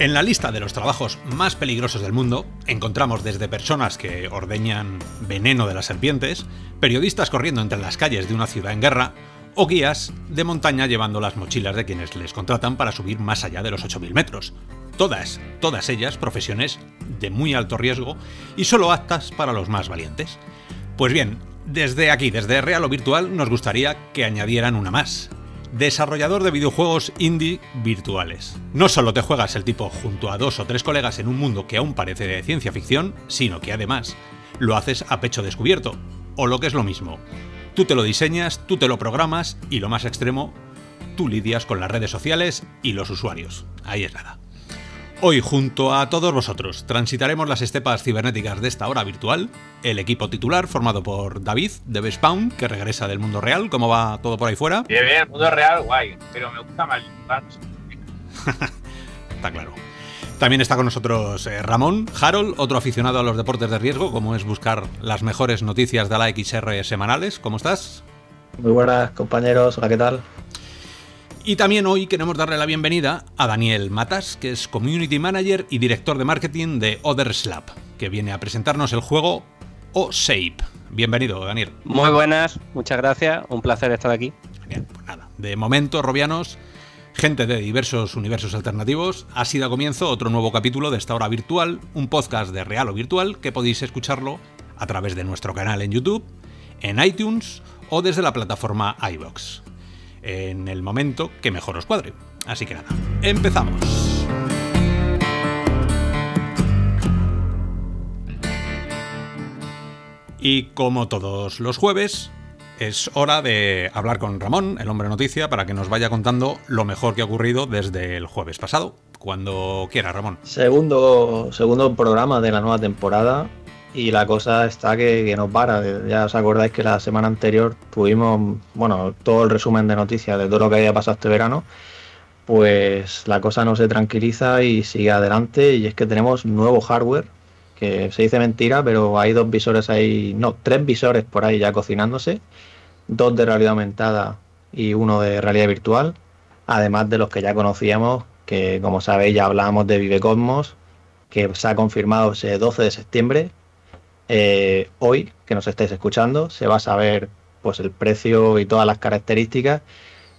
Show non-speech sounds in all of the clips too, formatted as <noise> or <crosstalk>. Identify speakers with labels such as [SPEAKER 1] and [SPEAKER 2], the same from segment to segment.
[SPEAKER 1] En la lista de los trabajos más peligrosos del mundo encontramos desde personas que ordeñan veneno de las serpientes, periodistas corriendo entre las calles de una ciudad en guerra, o guías de montaña llevando las mochilas de quienes les contratan para subir más allá de los 8.000 metros. Todas, todas ellas profesiones de muy alto riesgo y solo aptas para los más valientes. Pues bien, desde aquí, desde Real o Virtual, nos gustaría que añadieran una más, desarrollador de videojuegos indie virtuales. No solo te juegas el tipo junto a dos o tres colegas en un mundo que aún parece de ciencia ficción, sino que además lo haces a pecho descubierto, o lo que es lo mismo. Tú te lo diseñas, tú te lo programas y lo más extremo, tú lidias con las redes sociales y los usuarios. Ahí es nada. Hoy, junto a todos vosotros, transitaremos las estepas cibernéticas de esta hora virtual. El equipo titular, formado por David, de Bespawn, que regresa del mundo real. ¿Cómo va todo por ahí fuera?
[SPEAKER 2] Bien, bien, mundo real, guay. Pero me gusta más <laughs>
[SPEAKER 1] Está claro. También está con nosotros eh, Ramón Harold, otro aficionado a los deportes de riesgo, como es buscar las mejores noticias de la XR semanales. ¿Cómo estás? Muy buenas, compañeros. Hola, ¿qué tal? Y también hoy queremos darle la bienvenida a Daniel Matas, que es Community Manager y Director de Marketing de Other Slab, que viene a presentarnos el juego O Shape. Bienvenido, Daniel. Muy buenas, muchas gracias, un placer estar aquí. Pues nada, de momento, Robianos, gente de diversos universos alternativos, ha sido a comienzo otro nuevo capítulo de esta hora virtual, un podcast de Real o Virtual que podéis escucharlo a través de nuestro canal en YouTube, en iTunes o desde la plataforma iBox en el momento que mejor os cuadre. Así que nada, empezamos. Y como todos los jueves, es hora de hablar con Ramón, el hombre noticia, para que nos vaya contando lo mejor que ha ocurrido desde el jueves pasado. Cuando quiera, Ramón.
[SPEAKER 3] Segundo, segundo programa de la nueva temporada y la cosa está que, nos no para. Ya os acordáis que la semana anterior tuvimos, bueno, todo el resumen de noticias de todo lo que había pasado este verano. Pues la cosa no se tranquiliza y sigue adelante. Y es que tenemos nuevo hardware, que se dice mentira, pero hay dos visores ahí, no, tres visores por ahí ya cocinándose, dos de realidad aumentada y uno de realidad virtual, además de los que ya conocíamos, que como sabéis ya hablábamos de Vive Cosmos, que se ha confirmado ese 12 de septiembre, eh, hoy que nos estáis escuchando se va a saber pues el precio y todas las características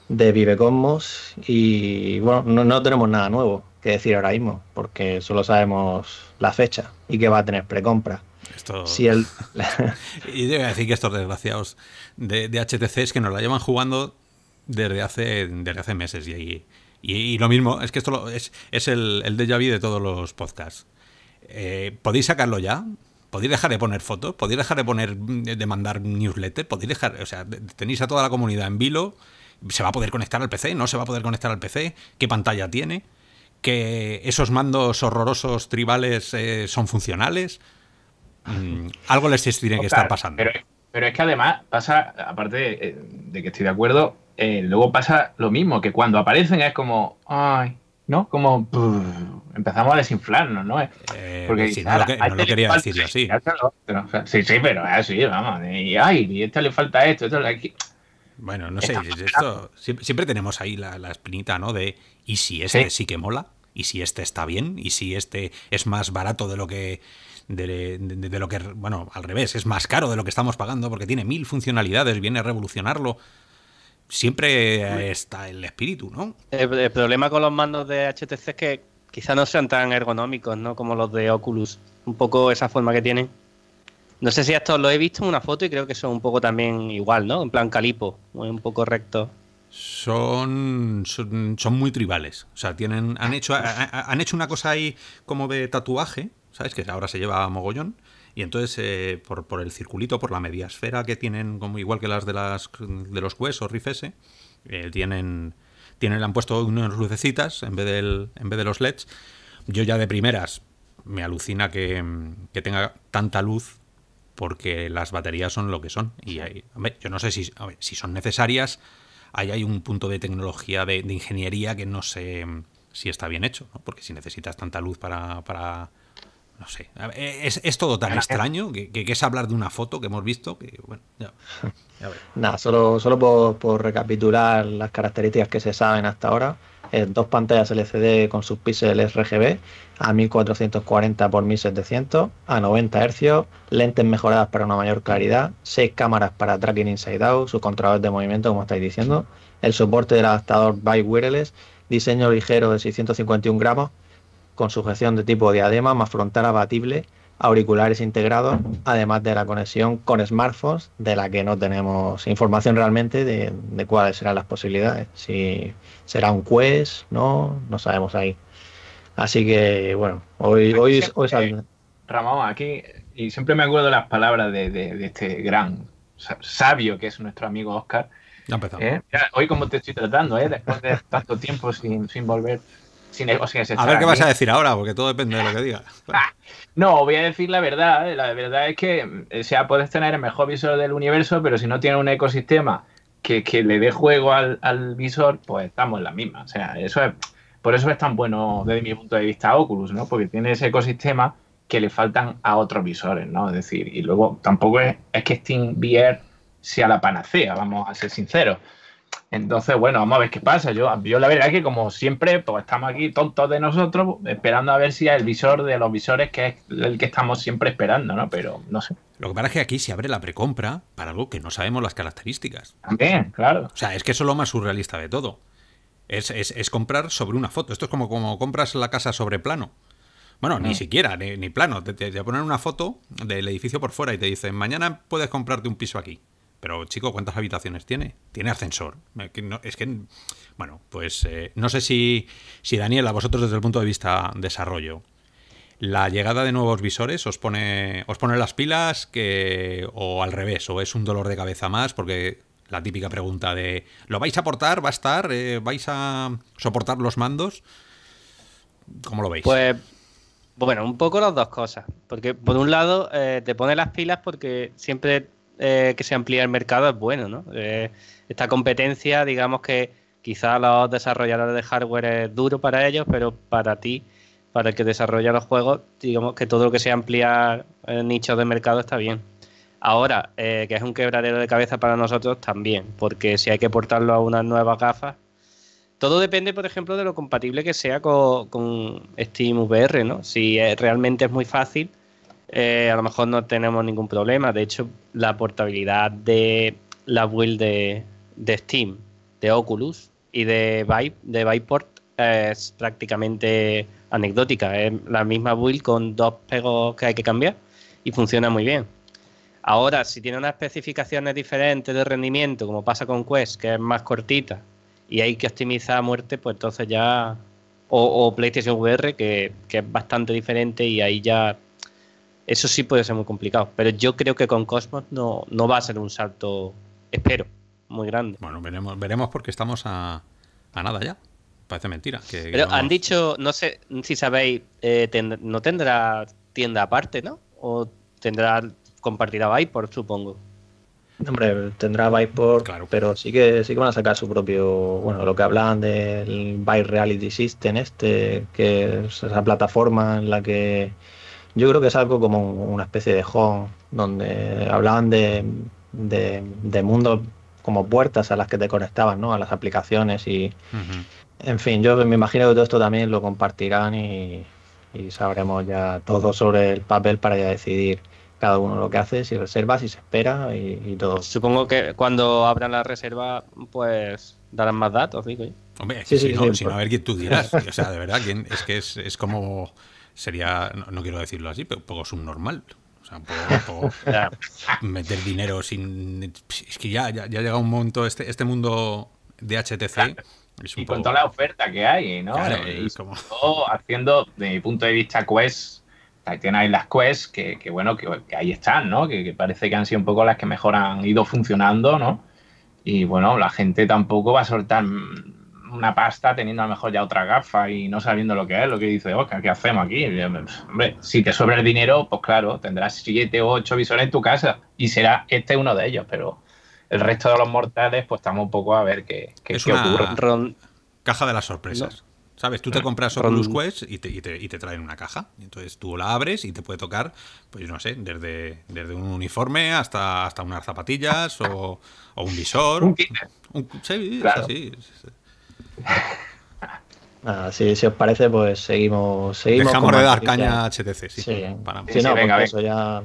[SPEAKER 3] de Vivecosmos y bueno, no, tenemos nada nuevo que decir ahora mismo porque solo sabemos la fecha y que va a tener precompra. Esto... Si el...
[SPEAKER 1] <laughs> y debo decir que estos desgraciados de, HTC es que nos la llevan jugando desde hace, desde hace meses y, y lo mismo, es que esto es, es el, déjà vu de todos los podcasts. Eh, ¿Podéis sacarlo ya? podéis dejar de poner fotos, podéis dejar de poner mm, de mandar newsletter, podéis dejar, o sea, tenéis a toda la comunidad en vilo, se va a poder conectar al PC, no se va a poder conectar al PC, qué pantalla tiene, que esos mandos horrorosos tribales eh, son funcionales. Mm, algo les tiene que estar pasando.
[SPEAKER 2] Pero, es que además pasa, aparte eh, de, que estoy de acuerdo, eh, luego pasa lo mismo, que cuando aparecen es como,
[SPEAKER 1] ay, ¿no? Como
[SPEAKER 2] empezamos a desinflarnos, ¿no? Eh, porque no, lo no quería decirlo así. sí, sí, pero así, ah, vamos. Y, ay,
[SPEAKER 1] y esto le falta esto, esto aquí. Bueno, no sé, esto, siempre, tenemos ahí la, la, espinita, ¿no? De, ¿y si este sí. que mola? ¿Y si este está bien? ¿Y si este es más barato de lo que... De, de lo que, bueno, al revés, es más caro de lo que estamos pagando porque tiene mil funcionalidades, viene a revolucionarlo siempre está el espíritu, ¿no?
[SPEAKER 4] El, problema con los mandos de HTC es que quizá no sean tan ergonómicos, ¿no? Como los de Oculus. Un poco esa forma que tienen. No sé si esto lo he visto en una foto y creo que son un poco también igual, ¿no? En plan calipo, un poco recto.
[SPEAKER 1] Son, son, son muy tribales. O sea, tienen, han, hecho, han hecho una cosa ahí como de tatuaje, ¿sabes? Que ahora se lleva mogollón. Y entonces, eh, por, por, el circulito, por la mediasfera que tienen, como igual que las de, las, de los Quest o eh, eh, tienen, tienen, le han puesto unas lucecitas en vez, del, en vez de los LEDs. Yo ya de primeras me alucina que, que tenga tanta luz porque las baterías son lo que son. Y yo no sé si, si son necesarias. Ahí hay un punto de tecnología, de, ingeniería que no sé si está bien hecho, porque si necesitas tanta luz para no sé. Eh, es, todo tan extraño que, es hablar de una foto que hemos visto que, bueno, ya, <laughs>
[SPEAKER 3] Nada, solo, solo por, recapitular las características que se saben hasta ahora. dos pantallas LCD con sus píxeles RGB a 1440 x 1700 a 90 Hz, lentes mejoradas para una mayor claridad, seis cámaras para tracking inside out, sus controladores de movimiento, como estáis diciendo, el soporte del adaptador by wireless, diseño ligero de 651 gramos con sujeción de tipo diadema más frontal abatible, auriculares integrados, además de la conexión con smartphones, de la que no tenemos información realmente de, cuáles serán las posibilidades. Si será un Quest, no, no sabemos ahí. Así que, bueno, hoy, hoy,
[SPEAKER 2] Ramón, aquí, y siempre me acuerdo de las palabras de, este gran sabio que es nuestro amigo Oscar. Ya empezamos. ¿eh? hoy como te estoy tratando, ¿eh? después de tanto tiempo sin, sin volver. E-, a ver qué vas a
[SPEAKER 1] decir ahora, porque todo depende de lo que digas. <laughs> Ah,
[SPEAKER 2] no, voy a decir la verdad. Eh, la verdad es que, mm, eh, sea, puedes tener el mejor visor del universo, pero si no tienes un ecosistema que, que le dé juego al, visor, pues estamos en la misma. O sea, eso es, por eso es tan bueno desde mi punto de vista Oculus, ¿no? Porque tiene ese ecosistema que le faltan a otros visores, ¿no? Es decir, y luego tampoco es, que Steam VR sea la panacea, vamos a ser sinceros. Entonces, bueno, vamos a ver qué pasa. Yo, yo la verdad es que, como siempre, pues estamos aquí tontos de nosotros, esperando a ver si el visor de los visores que es el que estamos siempre esperando, ¿no? Pero no sé.
[SPEAKER 1] Lo que pasa es que aquí se abre la precompra para algo que no sabemos las características. También, claro. O sea, es que eso es lo más surrealista de todo. Es, comprar sobre una foto. Esto es como, como compras la casa sobre plano. Bueno, ni mm. siquiera, ni, plano. te, ponen una foto del edificio por fuera y te dicen, mañana puedes comprarte un piso aquí. Pero chico, ¿cuántas habitaciones tiene? Tiene ascensor. Eh, es que, bueno, pues eh, no sé si, si Daniel, a vosotros desde el punto de vista desarrollo, la llegada de nuevos visores os pone, os pone las pilas que, o al revés, o es un dolor de cabeza más porque la típica pregunta de ¿lo vais a aportar? ¿Va a estar? Eh, ¿Vais a soportar los mandos? ¿Cómo lo veis? Pues bueno, un poco las dos cosas. Porque por un lado te pone las pilas
[SPEAKER 4] porque siempre eh, que se amplía el mercado es bueno, ¿no? Eh, esta competencia, digamos que quizá los desarrolladores de hardware es duro para ellos, pero para ti, para el que desarrolla los juegos, digamos que todo lo que sea ampliar eh, nichos de mercado está bien. Ahora, que es un quebradero de cabeza para nosotros también, porque si hay que portarlo a unas nuevas gafas, todo depende, por ejemplo, de lo compatible que sea con, Steam VR, ¿no? Si realmente es muy fácil, eh, a lo mejor no tenemos ningún problema. De hecho, la portabilidad de la build de, Steam, de Oculus y de Vive, de es prácticamente anecdótica. Es la misma build con dos pegos que hay que cambiar y funciona muy bien. Ahora, si tiene unas especificaciones diferentes de rendimiento, como pasa con Quest, que es más cortita y hay que optimizar a muerte, pues entonces ya. O, PlayStation VR, que, que es bastante diferente y ahí ya eso sí puede ser muy complicado, pero yo creo que con Cosmos no, no va a ser un salto, espero, muy grande. Bueno, veremos, veremos porque
[SPEAKER 1] estamos a, a nada ya. Parece mentira. pero han
[SPEAKER 4] dicho, no sé si sabéis, eh, no tendrá tienda aparte, ¿no? O tendrá compartirá
[SPEAKER 3] Vipor, supongo. Hombre, tendrá Vipor, claro. pero sí que sí que van a sacar su propio, bueno, lo que hablaban del Byte Reality System este, que es esa plataforma en la que yo creo que es algo como una especie de home, donde hablaban de, de, mundos como puertas a las que te conectaban ¿no? A las aplicaciones y... En fin, yo me imagino que todo esto también lo compartirán y, sabremos ya todo sobre el papel para ya decidir cada uno lo que hace, si reserva, si se espera y, todo.
[SPEAKER 4] Supongo que cuando abran la reserva, pues
[SPEAKER 1] darán más datos, digo yo. Hombre, si, no, si no, a ver quién tú dirás. <laughs> O sea, de verdad, es que es, es como sería, no, quiero decirlo así, pero un poco subnormal. O sea, poco, poco <laughs> meter dinero sin. Es que ya, ya, ya un momento, este, este mundo de HTC. y con toda la
[SPEAKER 2] oferta que hay, ¿no? Eh, como... haciendo, de mi punto de vista, Quest. Tiene las Quest, que, bueno, que, ahí están, ¿no? que, parece que han sido un poco las que mejor han ido funcionando, ¿no? Y bueno, la gente tampoco va a soltar una pasta teniendo a lo mejor ya otra gafa y no sabiendo lo que es, lo que dice Oscar, oh, ¿qué hacemos aquí? Eh, pues, hombre, si te sobra el dinero, pues claro, tendrás siete o ocho visores en tu casa y será este uno de ellos, pero el resto de los mortales, pues estamos un poco a ver qué, qué, es ocurre.
[SPEAKER 1] Caja de las sorpresas. ¿Sabes? Tú te compras Oculus Quest y te, y, te, y te, traen una caja. Entonces tú la abres y te puede tocar, pues no sé, desde, desde un uniforme hasta, hasta unas zapatillas o, un visor. un, sí,
[SPEAKER 3] <laughs> si, os parece, pues seguimos. Dejamos de dar caña HTC, sí. sí, Eso ya,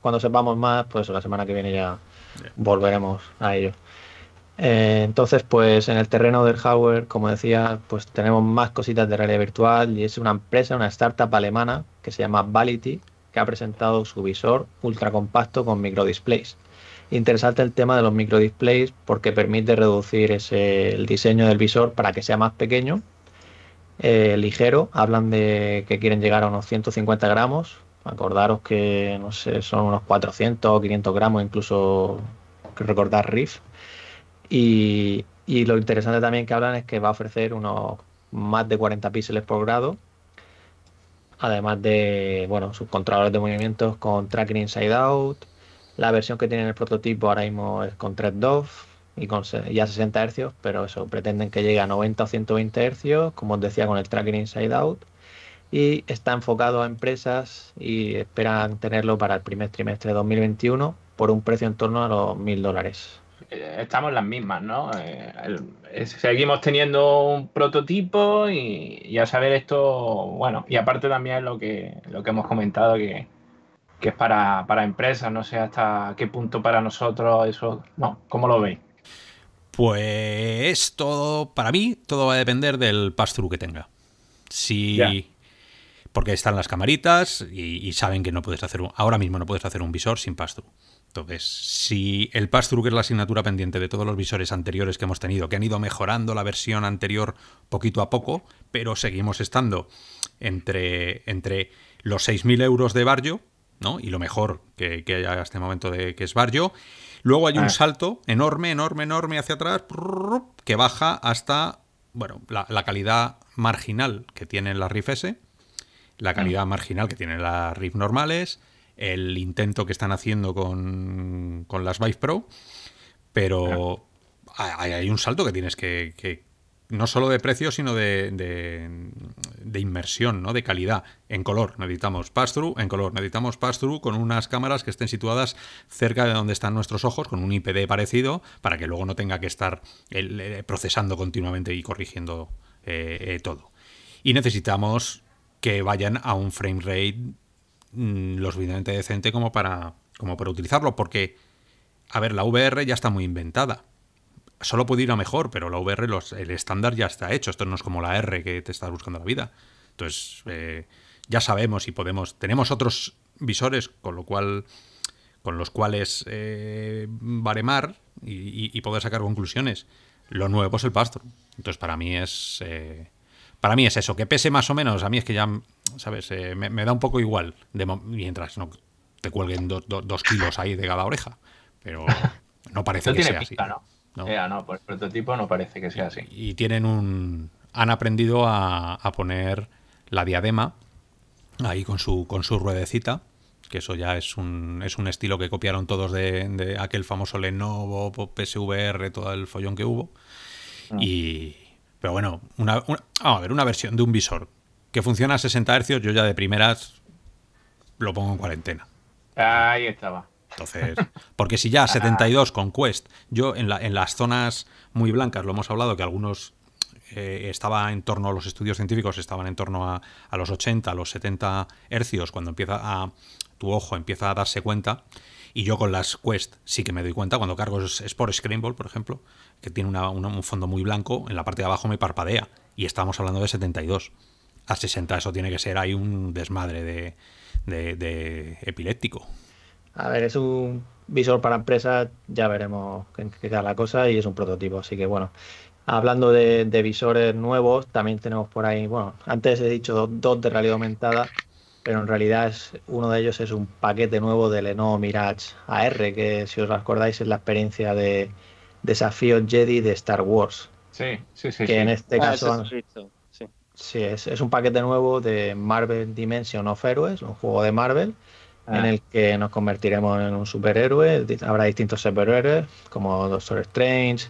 [SPEAKER 3] cuando sepamos más, pues la semana que viene ya volveremos a ello. Eh, entonces, pues en el terreno del hardware, como decía, pues tenemos más cositas de realidad virtual y es una empresa, una startup alemana que se llama Vality, que ha presentado su visor ultra compacto con microdisplays. Interesante el tema de los microdisplays porque permite reducir ese, el diseño del visor para que sea más pequeño, eh, ligero. Hablan de que quieren llegar a unos 150 gramos. Acordaros que, no sé, son unos 400 o 500 gramos, incluso recordar RIF. Y, lo interesante también que hablan es que va a ofrecer unos más de 40 píxeles por grado, además de bueno, sus controladores de movimientos con tracking inside out, la versión que tienen el prototipo ahora mismo es con DoF y con ya 60 Hz, pero eso, pretenden que llegue a 90 o 120 Hz, como os decía, con el tracking inside out. Y está enfocado a empresas y esperan tenerlo para el primer trimestre de 2021 por un precio en torno a los 1.000 dólares
[SPEAKER 2] eh, estamos las mismas, ¿no? Eh, seguimos teniendo un prototipo y, a saber esto, bueno, y aparte también lo que, lo que hemos comentado, que, que es para, empresas, no sé hasta qué punto para nosotros eso, no, ¿cómo lo veis?
[SPEAKER 1] Pues es todo, para mí, todo va a depender del pass que tenga. Si... Porque están las camaritas y, saben que no puedes hacer un, ahora mismo no puedes hacer un visor sin pass Entonces, si el pass que es la asignatura pendiente de todos los visores anteriores que hemos tenido, que han ido mejorando la versión anterior poquito a poco, pero seguimos estando entre, entre los 6.000 euros de barrio ¿no? Y lo mejor que, que haya este momento de que es Barrio. Luego hay un ah. salto enorme, enorme, enorme hacia atrás, que baja hasta, bueno, la, calidad mm. marginal que tienen las riffs S, la calidad marginal que tienen las RIF normales, el intento que están haciendo con, las Vive Pro, pero hay, un salto que tienes que, no solo de precio, sino de, de, inmersión, ¿no? de calidad. En color necesitamos pass-through, en color necesitamos pass-through con unas cámaras que estén situadas cerca de donde están nuestros ojos, con un IPD parecido, para que luego no tenga que estar eh, procesando continuamente y corrigiendo eh, eh, todo. Y necesitamos que vayan a un frame rate mm, lo suficientemente decente como para, como para utilizarlo, porque, a ver, la VR ya está muy inventada solo puede ir a mejor, pero la VR, los, el estándar ya está hecho. Esto no es como la R que te estás buscando la vida. Entonces, eh, ya sabemos y podemos. Tenemos otros visores, con lo cual con los cuales eh, baremar y, poder sacar conclusiones. Lo nuevo es el pastor. Entonces, para mí es. Eh, para mí es eso, que pese más o menos. A mí es que ya, ¿sabes? Eh, me, da un poco igual mientras no te cuelguen dos kilos ahí de cada oreja. Pero <laughs> no parece que sea así.
[SPEAKER 2] No. por pues el prototipo no parece que sea así.
[SPEAKER 1] Y, tienen un. Han aprendido a, poner la diadema ahí con su, con su ruedecita, que eso ya es un, es un estilo que copiaron todos de, aquel famoso Lenovo, PSVR, todo el follón que hubo. Mm. Y. Pero bueno, a ver, una versión de un visor que funciona a 60 Hz, yo ya de primeras lo pongo en cuarentena.
[SPEAKER 2] Ahí estaba. Entonces,
[SPEAKER 1] porque si ya 72 <laughs> ah. con Quest, yo en, las zonas muy blancas, lo hemos hablado, que algunos eh, estaba en torno a los estudios científicos, estaban en torno a, los 80, a los 70 hercios, cuando empieza a tu ojo empieza a darse cuenta. Y yo con las Quest sí que me doy cuenta, cuando cargo Sport Scramble, por ejemplo, que tiene un fondo muy blanco, en la parte de abajo me parpadea. Y estamos hablando de 72. A 60 eso tiene que
[SPEAKER 3] ser, hay un desmadre
[SPEAKER 1] de
[SPEAKER 3] epiléptico. A ver, es un visor para empresas, ya veremos qué, qué queda la cosa y es un prototipo, así que bueno. Hablando de, visores nuevos, también tenemos por ahí, bueno, antes he dicho dos, de realidad aumentada, pero en realidad es, uno de ellos es un paquete nuevo de Lenovo Mirage AR, que si os acordáis es la experiencia de Desafío Jedi de Star Wars. Sí, sí, sí. Que en este ah, caso... sí, es, es, un paquete nuevo de Marvel Dimension of Heroes, un juego de Marvel, en ah. el que nos convertiremos en un superhéroe. Habrá distintos superhéroes, como Doctor Strange,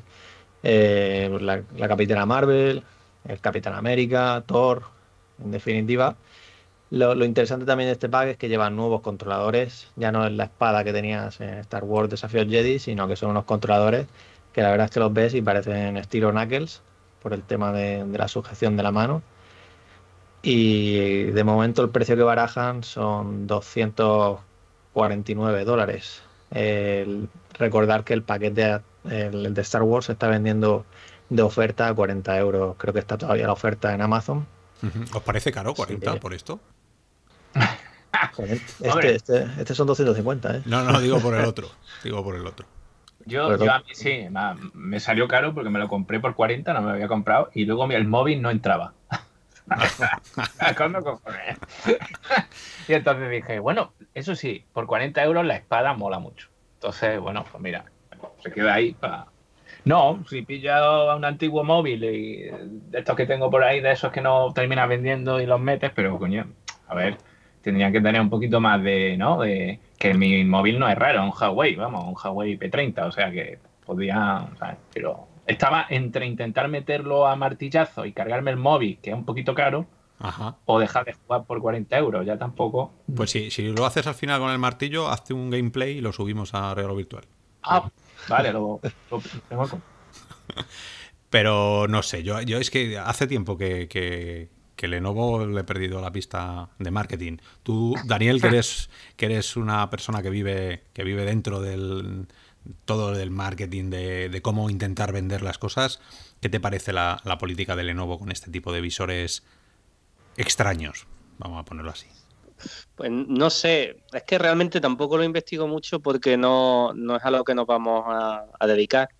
[SPEAKER 3] eh, la, Capitana Marvel, el Capitán América, Thor, en definitiva. Lo, interesante también de este pack es que lleva nuevos controladores. Ya no es la espada que tenías en Star Wars Desafío Jedi, sino que son unos controladores que la verdad es que los ves y parecen estilo Knuckles por el tema de la sujeción de la mano. Y de momento el precio que barajan son 249 dólares. recordar que el paquete de Star Wars se está vendiendo de oferta a 40 euros. Creo que está todavía la oferta en Amazon.
[SPEAKER 1] ¿Os parece caro 40 por esto?
[SPEAKER 3] <laughs> Este, este, este, son 250, ¿eh? No, no, <laughs> digo por el otro.
[SPEAKER 2] Digo por el otro. Yo, yo a mí sí, me salió caro porque me lo compré por 40, no me había comprado, y luego el móvil no entraba. <laughs> y entonces dije, bueno, eso sí, por 40 euros la espada mola mucho. Entonces, bueno, pues mira, se queda ahí para... No, si pillado a un antiguo móvil y de estos que tengo por ahí, de esos que no terminas vendiendo y los metes, pero coño, a ver, tendrían que tener un poquito más de, ¿no? De que mi móvil no es raro, un Huawei, vamos, un Huawei P30, o sea que podía, sea, pero estaba entre intentar meterlo a martillazo y cargarme el móvil, que es un poquito caro, o dejar de jugar por 40 euros, ya tampoco.
[SPEAKER 1] Pues sí, si lo haces al final con el martillo, hazte un gameplay y lo subimos a Regalo Virtual.
[SPEAKER 2] Ah, vale, lo, tengo
[SPEAKER 1] <laughs> Pero no sé, yo, es que hace tiempo que, Lenovo le he perdido la pista de marketing. Tú, Daniel, que eres, eres una persona que vive, que vive dentro del, todo del marketing, de, cómo intentar vender las cosas. ¿Qué te parece la, política de Lenovo con este tipo de visores extraños? Vamos a ponerlo así.
[SPEAKER 4] Pues no sé, es que realmente tampoco lo investigo mucho porque no, no es a lo que nos vamos a, dedicar,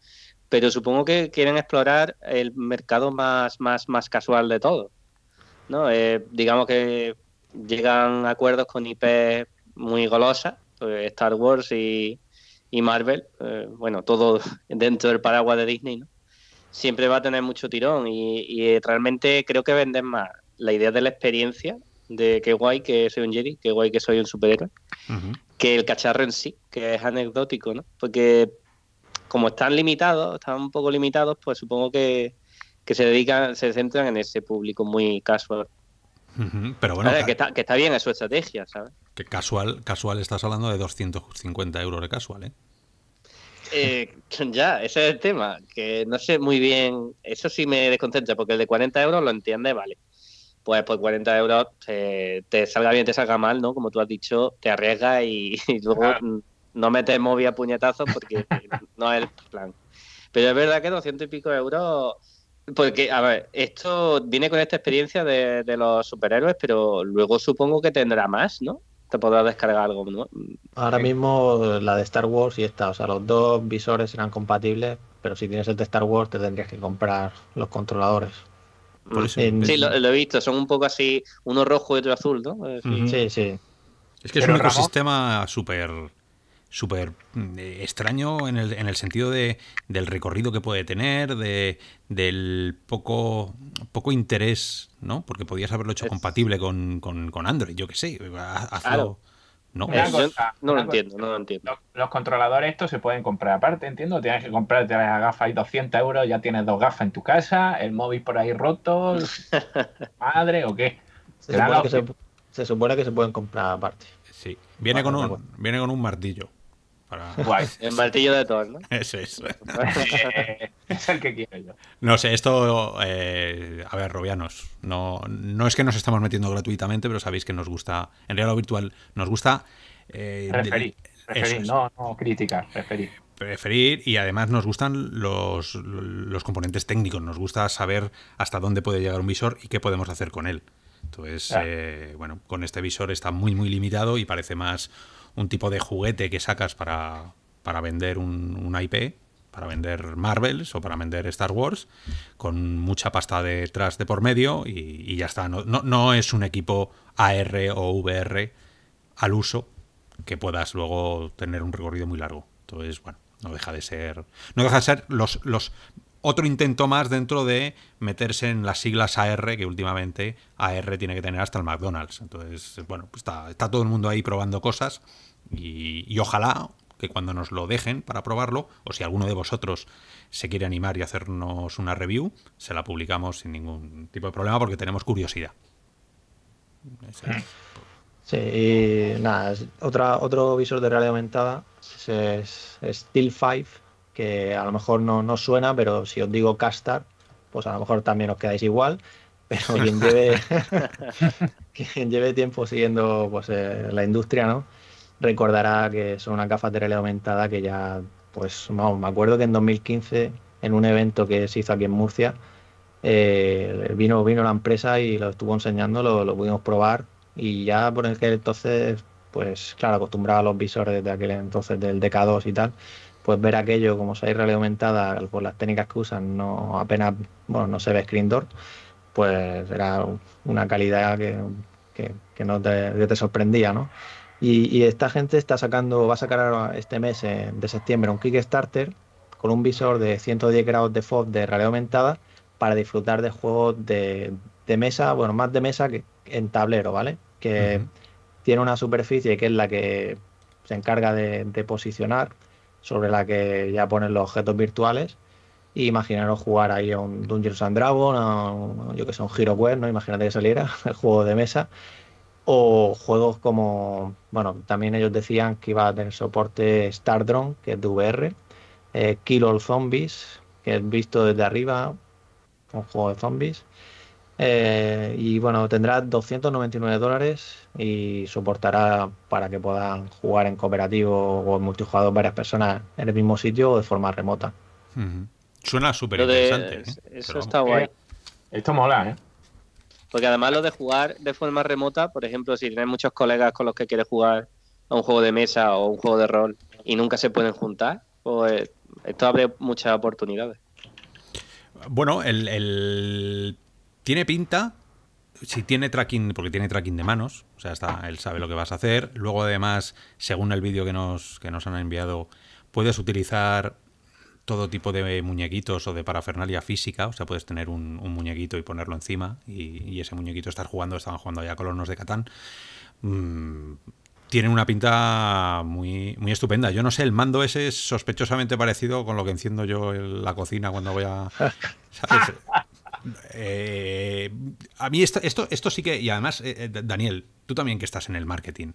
[SPEAKER 4] pero supongo que quieren explorar el mercado más, más, más casual de todo. ¿no? Eh, digamos que llegan acuerdos con IP muy golosas, pues Star Wars y, y Marvel, eh, bueno, todo <laughs> dentro del paraguas de Disney, ¿no? siempre va a tener mucho tirón y, eh, realmente creo que venden más la idea de la experiencia, de qué guay que soy un Jedi, qué guay que soy un superhéroe, que el cacharro en sí, que es anecdótico, ¿no? Porque como están limitados, están un poco limitados, pues supongo que, se dedican, se centran en ese público muy casual. Pero bueno, que, está, bien, en su estrategia, ¿sabes?
[SPEAKER 1] Que casual, casual estás hablando de 250 euros de casual, ¿eh?
[SPEAKER 4] Eh, <laughs> ya, ese es el tema, que no sé muy bien, eso sí me desconcentra, porque el de 40 euros lo entiende, vale. Pues por 40 euros te, salga bien, te salga mal, ¿no? Como tú has dicho, te arriesga <laughs> y, luego no metes móvil a puñetazos porque <laughs> no es el plan. Pero es verdad que 200 y pico euros, porque, a ver, esto viene con esta experiencia de los superhéroes, pero luego supongo que tendrá más, ¿no? te podrás descargar algo. ¿no?
[SPEAKER 3] Ahora mismo la de Star Wars y esta, o sea, los dos visores serán compatibles, pero si tienes el de Star Wars te tendrías que comprar los controladores. Sí, lo,
[SPEAKER 4] he visto, son un poco así, uno rojo y otro azul, ¿no?
[SPEAKER 3] Sí, sí, Es que es un
[SPEAKER 1] ecosistema súper súper mm, extraño en el, en el sentido de, del recorrido que puede tener, de, del poco, poco interés, ¿no? Porque podías haberlo hecho compatible con, con, Android, yo qué sé. No, lo entiendo, no lo entiendo.
[SPEAKER 4] Los,
[SPEAKER 2] controladores estos se pueden comprar aparte, entiendo. Tienes que comprarte las gafas y 200 euros, ya tienes dos gafas en tu casa, el móvil por ahí roto, <laughs> madre o qué.
[SPEAKER 3] Se supone, que
[SPEAKER 1] se, supone que se pueden comprar aparte. Sí, viene, con un, viene con un martillo. Guay, el
[SPEAKER 2] <laughs> martillo de Thor, ¿no? Eso es. <laughs> es el que quiero yo.
[SPEAKER 1] No sé, esto, eh, a ver, Robianos, no, no es que nos estamos metiendo gratuitamente, pero sabéis que nos gusta, en realidad virtual, nos gusta...
[SPEAKER 2] preferir, eh, no, no criticar,
[SPEAKER 1] Preferir y además nos gustan los, componentes técnicos, nos gusta saber hasta dónde puede llegar un visor y qué podemos hacer con él. Entonces, ah. eh, bueno, con este visor está muy, muy limitado y parece más un tipo de juguete que sacas para, para vender un, IP, para vender Marvels o para vender Star Wars, con mucha pasta detrás de por medio y, ya está. No, no, es un equipo AR o VR al uso que puedas luego tener un recorrido muy largo. Entonces, bueno, no deja de ser. No deja ser los, los otro intento más dentro de meterse en las siglas AR, que últimamente AR tiene que tener hasta el McDonald's. Entonces, bueno, pues está, está, todo el mundo ahí probando cosas y, ojalá que cuando nos lo dejen para probarlo, o si alguno de vosotros se quiere animar y hacernos una review, se la publicamos sin ningún tipo de problema porque tenemos curiosidad.
[SPEAKER 3] Sí, y nada, otra, otro visor de realidad aumentada es, Steel 5, que a lo mejor no, no suena, pero si os digo Castar, pues a lo mejor también os quedáis igual pero quien lleve, <laughs> <laughs> quien lleve tiempo siguiendo pues, eh, la industria, ¿no? recordará que son una gafas de realidad aumentada que ya, pues vamos, me acuerdo que en 2015, en un evento que se hizo aquí en Murcia, eh, vino, vino la empresa y lo estuvo enseñando, lo, pudimos probar y ya por el que entonces, pues claro, acostumbrado a los visores de aquel entonces del DK2 y tal, pues ver aquello como se ha realidad aumentada por las técnicas que usan, no apenas, bueno, no se ve screen door, pues era una calidad que, no te, te sorprendía, ¿no? Y, esta gente está sacando, va a sacar este mes eh, de septiembre un Kickstarter con un visor de 110 grados de FOV de realidad aumentada para disfrutar de juegos de, mesa, bueno, más de mesa que en tablero, ¿vale? Que tiene una superficie que es la que se encarga de, posicionar, sobre la que ya ponen los objetos virtuales. Y e imaginaros jugar ahí a un Dungeons and Dragons, yo que sé, un Hero Quest, ¿no? Imagínate que saliera <laughs> el juego de mesa o juegos como, bueno, también ellos decían que iba a tener soporte Stardrone, que es de VR, eh, Kill All Zombies, que es visto desde arriba, un juego de zombies. Eh, y bueno, tendrá 299 dólares y soportará para que puedan jugar en cooperativo o en multijugador varias personas en el mismo sitio o de forma remota.
[SPEAKER 1] Suena súper interesante.
[SPEAKER 4] ¿eh? Eso está guay. Esto mola, ¿eh? Porque además lo de jugar de forma remota, por ejemplo, si tienes muchos colegas con los que quieres jugar a un juego de mesa o un juego de rol y nunca se pueden juntar, pues esto abre muchas oportunidades.
[SPEAKER 1] Bueno, tiene pinta si tiene tracking, porque tiene tracking de manos, o sea, él sabe lo que vas a hacer. Luego, además, según el vídeo que nos, que nos han enviado, puedes utilizar todo tipo de muñequitos o de parafernalia física, o sea, puedes tener un, muñequito y ponerlo encima y, ese muñequito estar jugando, estaban jugando allá colonos de Catán. Mm, tienen una pinta muy, muy estupenda. Yo no sé, el mando ese es sospechosamente parecido con lo que enciendo yo en la cocina cuando voy a... <laughs> Eh, a mí esto, esto, esto, sí que... Y además, eh, eh, Daniel, tú también que estás en el marketing.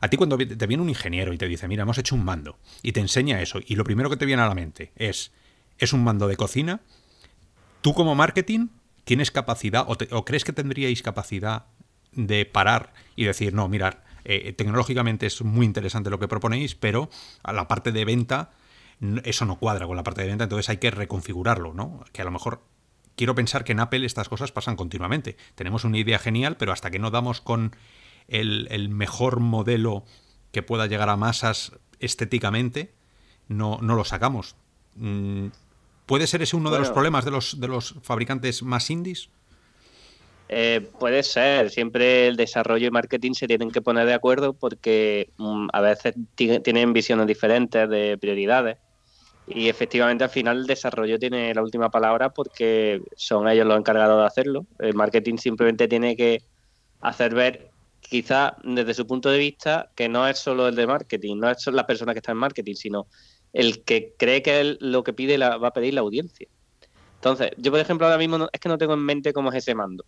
[SPEAKER 1] A ti cuando te viene un ingeniero y te dice, mira, hemos hecho un mando, y te enseña eso, y lo primero que te viene a la mente es, es un mando de cocina, tú como marketing tienes capacidad o, crees que tendríais capacidad de parar y decir, no, mirar, eh, tecnológicamente es muy interesante lo que proponéis, pero a la parte de venta eso no cuadra con la parte de venta, entonces hay que reconfigurarlo, ¿no? Que a lo mejor quiero pensar que en Apple estas cosas pasan continuamente. Tenemos una idea genial, pero hasta que no damos con el, mejor modelo que pueda llegar a masas estéticamente, no, lo sacamos. Mm, ¿Puede ser ese uno de los problemas de los, de los fabricantes más indies?
[SPEAKER 4] Eh, puede ser, siempre el desarrollo y marketing se tienen que poner de acuerdo porque mm, a veces tienen visiones diferentes de prioridades y efectivamente al final el desarrollo tiene la última palabra porque son ellos los encargados de hacerlo. El marketing simplemente tiene que hacer ver quizá desde su punto de vista, que no es solo el de marketing, no es solo la persona que está en marketing, sino el que cree que lo que pide la, va a pedir la audiencia. Entonces, yo por ejemplo ahora mismo es que no tengo en mente cómo es ese mando.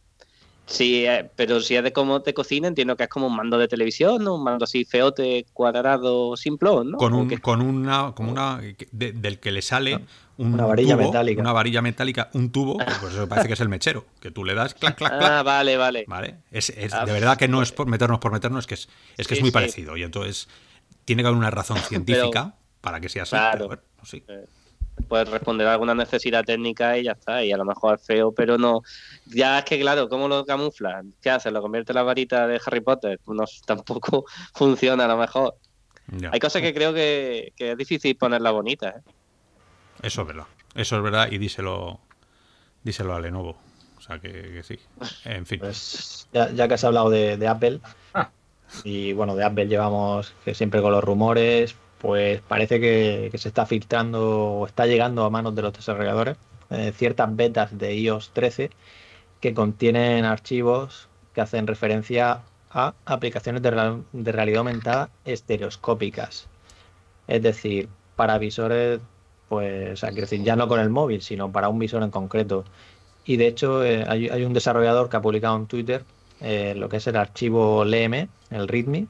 [SPEAKER 4] Sí, eh, pero si es de cómo te cocina, entiendo que es como un mando de televisión, Un mando así feote, cuadrado, simplón,
[SPEAKER 1] ¿no? Con, un, con una, como una del que le sale una varilla metálica. Una varilla metálica, un tubo, ah. pues eso parece que es el mechero, que tú le das clac, clac, clac. Ah, vale, vale. Vale. Es, es ah, de verdad que no es por meternos por meternos, es que es, que es muy parecido. Y entonces tiene que haber una razón <laughs> científica para que sea así. Claro. Pues sí. Eh,
[SPEAKER 4] ...puedes responder a alguna necesidad técnica y ya está. Y a lo mejor es feo, pero no. Ya es que, claro, ¿cómo lo camufla? ¿Qué hace? ¿Lo convierte en la varita de Harry Potter? No, <laughs> tampoco funciona a lo mejor. Hay cosas que creo que, es difícil ponerla bonita. ¿eh?
[SPEAKER 1] Eso es verdad. Eso es verdad y díselo, díselo a Lenovo. O sea que, sí. En fin. Pues
[SPEAKER 3] ya, ya, que has hablado de, Apple, ah. y bueno, de Apple llevamos que siempre con los rumores, pues parece que, se está filtrando o está llegando a manos de los desarrolladores eh, ciertas betas de iOS 13 que contienen archivos que hacen referencia a aplicaciones de, realidad aumentada estereoscópicas. Es decir, para visores, pues, ya no con el móvil, sino para un visor en concreto. Y de hecho, eh, hay, un desarrollador que ha publicado en Twitter eh, lo que es el archivo LM, el README,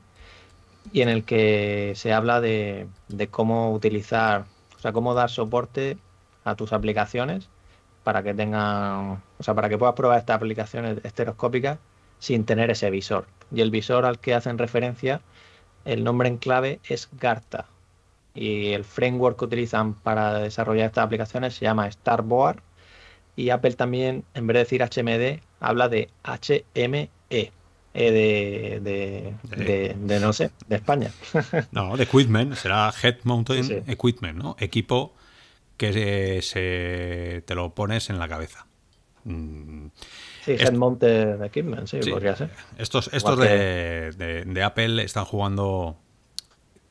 [SPEAKER 3] y en el que se habla de, cómo utilizar, o sea, cómo dar soporte a tus aplicaciones para que tengan, o sea, para que puedas probar estas aplicaciones estereoscópicas sin tener ese visor. Y el visor al que hacen referencia, el nombre en clave es Garta. Y el framework que utilizan para desarrollar estas aplicaciones se llama Starboard. Y Apple también, en vez de decir HMD, habla de HME, eh, de, no sé, de España.
[SPEAKER 1] <laughs> no, de equipment, será Head Mountain Equipment, ¿no? Equipo que eh, se, te lo pones en la cabeza.
[SPEAKER 3] Mm. Sí, Head Mountain Equipment, sí, podría Estos, estos
[SPEAKER 1] de, Apple están jugando...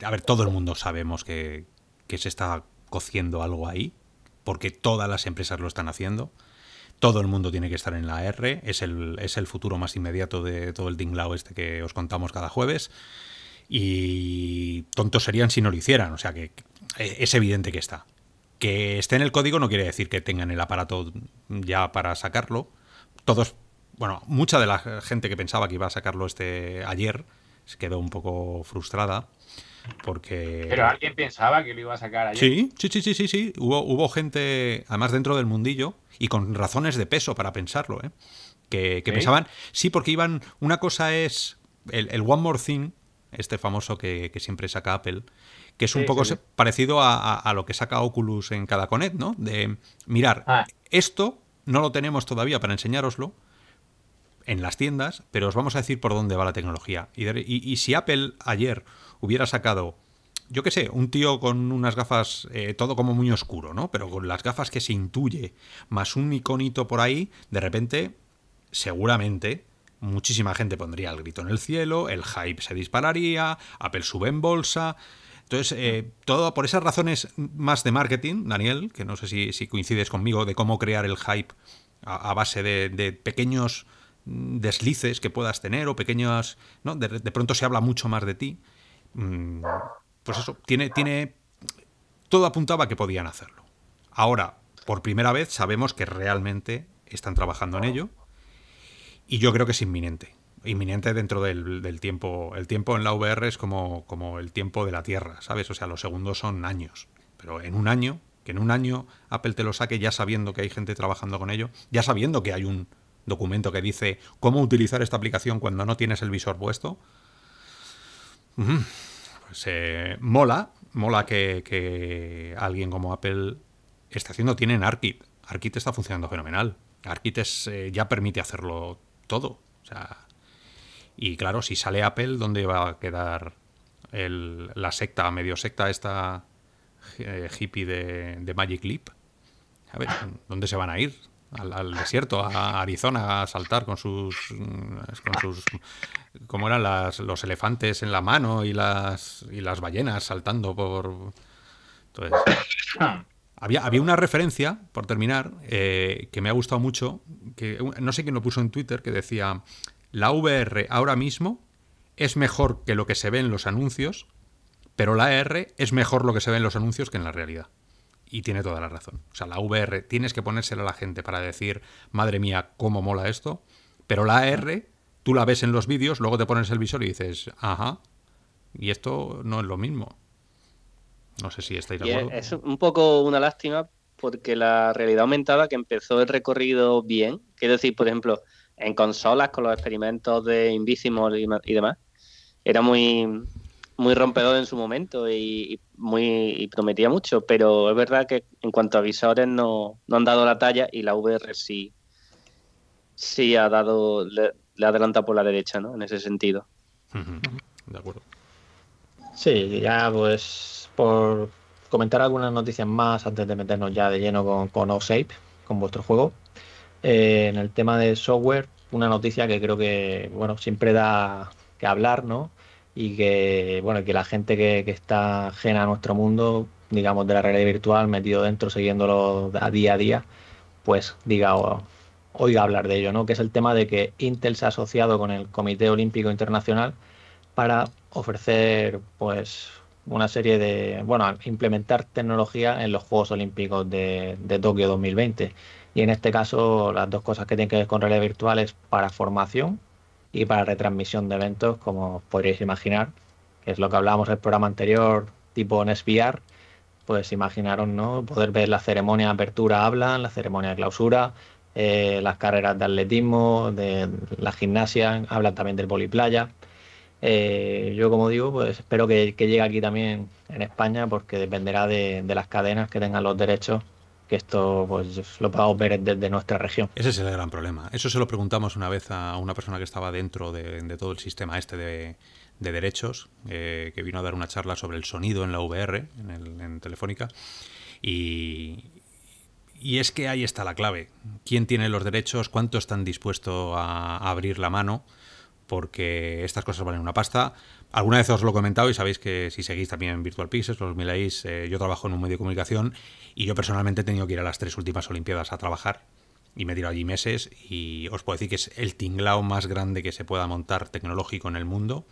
[SPEAKER 1] A ver, todo el mundo sabemos que se está cociendo algo ahí, porque todas las empresas lo están haciendo todo el mundo tiene que estar en la R, es el, futuro más inmediato de todo el dinglao este que os contamos cada jueves. Y tontos serían si no lo hicieran, o sea que eh, es evidente que está. Que esté en el código no quiere decir que tengan el aparato ya para sacarlo. Todos, bueno, mucha de la gente que pensaba que iba a sacarlo este ayer, se quedó un poco frustrada porque... Pero alguien
[SPEAKER 2] pensaba que lo iba a sacar ayer. Sí,
[SPEAKER 1] sí, sí, sí, sí, Hubo, hubo gente, además dentro del mundillo, y con razones de peso para pensarlo, ¿eh? que, pensaban, sí, porque iban, una cosa es el, One More Thing, este famoso que, siempre saca Apple, que es un poco parecido a, lo que saca Oculus en cada conet ¿no? De mirar, ah. esto no lo tenemos todavía para enseñároslo, en las tiendas, pero os vamos a decir por dónde va la tecnología. Y, si Apple ayer hubiera sacado, yo qué sé, un tío con unas gafas, eh, todo como muy oscuro, ¿no? Pero con las gafas que se intuye, más un iconito por ahí, de repente, seguramente, muchísima gente pondría el grito en el cielo, el hype se dispararía, Apple sube en bolsa. Entonces, eh, todo por esas razones más de marketing, Daniel, que no sé si, coincides conmigo, de cómo crear el hype a, base de, pequeños Mm, deslices que puedas tener o pequeñas, ¿no? De, pronto se habla mucho más de ti. Mm, pues eso, tiene, tiene, todo apuntaba que podían hacerlo. Ahora, por primera vez sabemos que realmente están trabajando en ello y yo creo que es inminente. Inminente dentro del, del tiempo. El tiempo en la VR es como, como el tiempo de la Tierra, ¿sabes? O sea, los segundos son años. Pero en un año, que en un año Apple te lo saque ya sabiendo que hay gente trabajando con ello, ya sabiendo que hay un, documento que dice cómo utilizar esta aplicación cuando no tienes el visor puesto. Pues eh, mola, mola que, alguien como Apple está haciendo, tienen ARKit. ARKit está funcionando fenomenal. ARKit eh, ya permite hacerlo todo. y claro, si sale Apple, ¿dónde va a quedar la secta, medio secta, esta eh, hippie de, de Magic Leap? A ver, ¿dónde se van a ir? al, desierto, a Arizona, a saltar con sus, mm, con sus, como eran los elefantes en la mano y las, y las ballenas saltando por. había, había una referencia, por terminar, eh, que me ha gustado mucho, que no sé quién lo puso en Twitter, que decía, la VR ahora mismo es mejor que lo que se ve en los anuncios, pero la AR es mejor lo que se ve en los anuncios que en la realidad y tiene toda la razón. O sea, la VR tienes que ponérsela a la gente para decir, madre mía, cómo mola esto, pero la AR tú la ves en los vídeos, luego te pones el visor y dices, ajá, y esto no es lo mismo. No sé si estáis de acuerdo.
[SPEAKER 4] Es un poco una lástima porque la realidad aumentaba, que empezó el recorrido bien, quiero decir, por ejemplo, en consolas con los experimentos de Invisimol y demás, era muy muy rompedor en su momento y, muy prometía mucho, pero es verdad que en cuanto a visores no, no han dado la talla y la VR sí, sí ha dado, le, adelanta por la derecha, ¿no? En ese sentido.
[SPEAKER 3] De acuerdo. Sí, ya pues por comentar algunas noticias más antes de meternos ya de lleno con, con con vuestro juego. Eh, en el tema de software, una noticia que creo que, bueno, siempre da que hablar, ¿no? y que, bueno, que la gente que, está ajena a nuestro mundo, digamos, de la realidad virtual, metido dentro, siguiéndolo a día a día, pues diga, oiga hablar de ello, ¿no? Que es el tema de que Intel se ha asociado con el Comité Olímpico Internacional para ofrecer, pues, una serie de, bueno, implementar tecnología en los Juegos Olímpicos de, de Tokio 2020. Y en este caso, las dos cosas que tienen que ver con realidad virtual es para formación, y para retransmisión de eventos, como os podréis imaginar, que es lo que hablábamos en el programa anterior, tipo en pues imaginaron, ¿no? Poder ver la ceremonia de apertura hablan, la ceremonia de clausura, eh, las carreras de atletismo, de la gimnasia, hablan también del poliplaya. Eh, yo, como digo, pues espero que, llegue aquí también en España, porque dependerá de las cadenas que tengan los derechos que esto pues lo podemos ver desde nuestra región.
[SPEAKER 1] Ese es el gran problema. Eso se lo preguntamos una vez a una persona que estaba dentro de, todo el sistema este de, derechos, eh, que vino a dar una charla sobre el sonido en la VR, en, Telefónica, y, es que ahí está la clave. ¿Quién tiene los derechos? ¿Cuánto están dispuestos a, a abrir la mano? Porque estas cosas valen una pasta Alguna vez os lo he comentado y sabéis que si seguís también Virtual Pixels, los miráis, eh, yo trabajo en un medio de comunicación y yo personalmente he tenido que ir a las tres últimas Olimpiadas a trabajar y me he tirado allí meses y os puedo decir que es el tinglao más grande que se pueda montar tecnológico en el mundo.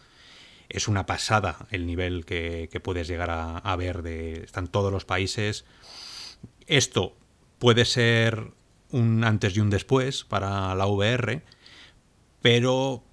[SPEAKER 1] Es una pasada el nivel que, puedes llegar a, ver, de, están todos los países. Esto puede ser un antes y un después para la VR, pero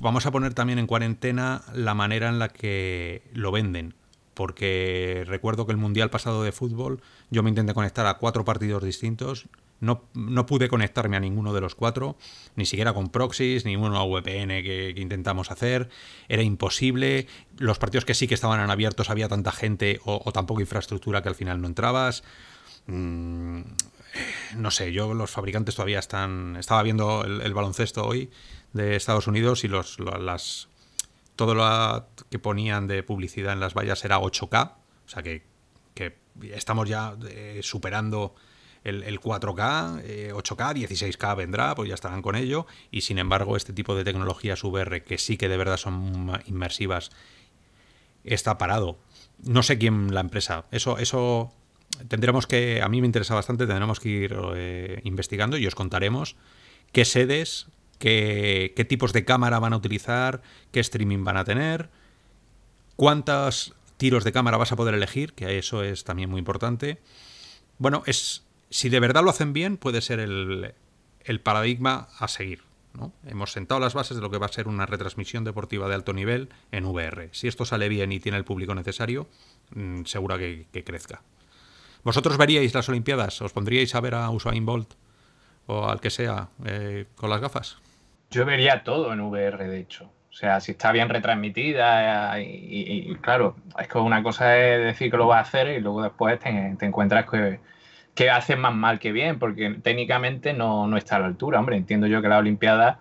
[SPEAKER 1] vamos a poner también en cuarentena la manera en la que lo venden. Porque recuerdo que el Mundial pasado de fútbol yo me intenté conectar a cuatro partidos distintos. No, no pude conectarme a ninguno de los cuatro, ni siquiera con proxies, ni uno a VPN que, intentamos hacer. Era imposible. Los partidos que sí que estaban abiertos había tanta gente o, tampoco infraestructura que al final no entrabas. Mm, no sé, yo los fabricantes todavía están. Estaba viendo el baloncesto hoy de Estados Unidos y los, las, todo lo que ponían de publicidad en las vallas era 8K, o sea que, estamos ya eh, superando el, 4K, 8K, 16K vendrá, pues ya estarán con ello, y sin embargo este tipo de tecnologías VR que sí que de verdad son inmersivas está parado. No sé quién la empresa, eso... eso Tendremos que, a mí me interesa bastante, tendremos que ir eh, investigando y os contaremos qué sedes qué, tipos de cámara van a utilizar, qué streaming van a tener, cuántos tiros de cámara vas a poder elegir, que eso es también muy importante. Bueno, es, si de verdad lo hacen bien, puede ser el, paradigma a seguir. Hemos sentado las bases de lo que va a ser una retransmisión deportiva de alto nivel en VR. Si esto sale bien y tiene el público necesario, mm, segura que, crezca. ¿Vosotros veríais las Olimpiadas? ¿Os pondríais a ver a Usain Bolt o al que sea eh, con las gafas?
[SPEAKER 2] Yo vería todo en VR, de hecho. O sea, si está bien retransmitida eh, y, claro, es que una cosa es decir que lo va a hacer y luego después te, encuentras que, que haces más mal que bien, porque técnicamente no, no, está a la altura. Hombre, entiendo yo que la Olimpiada,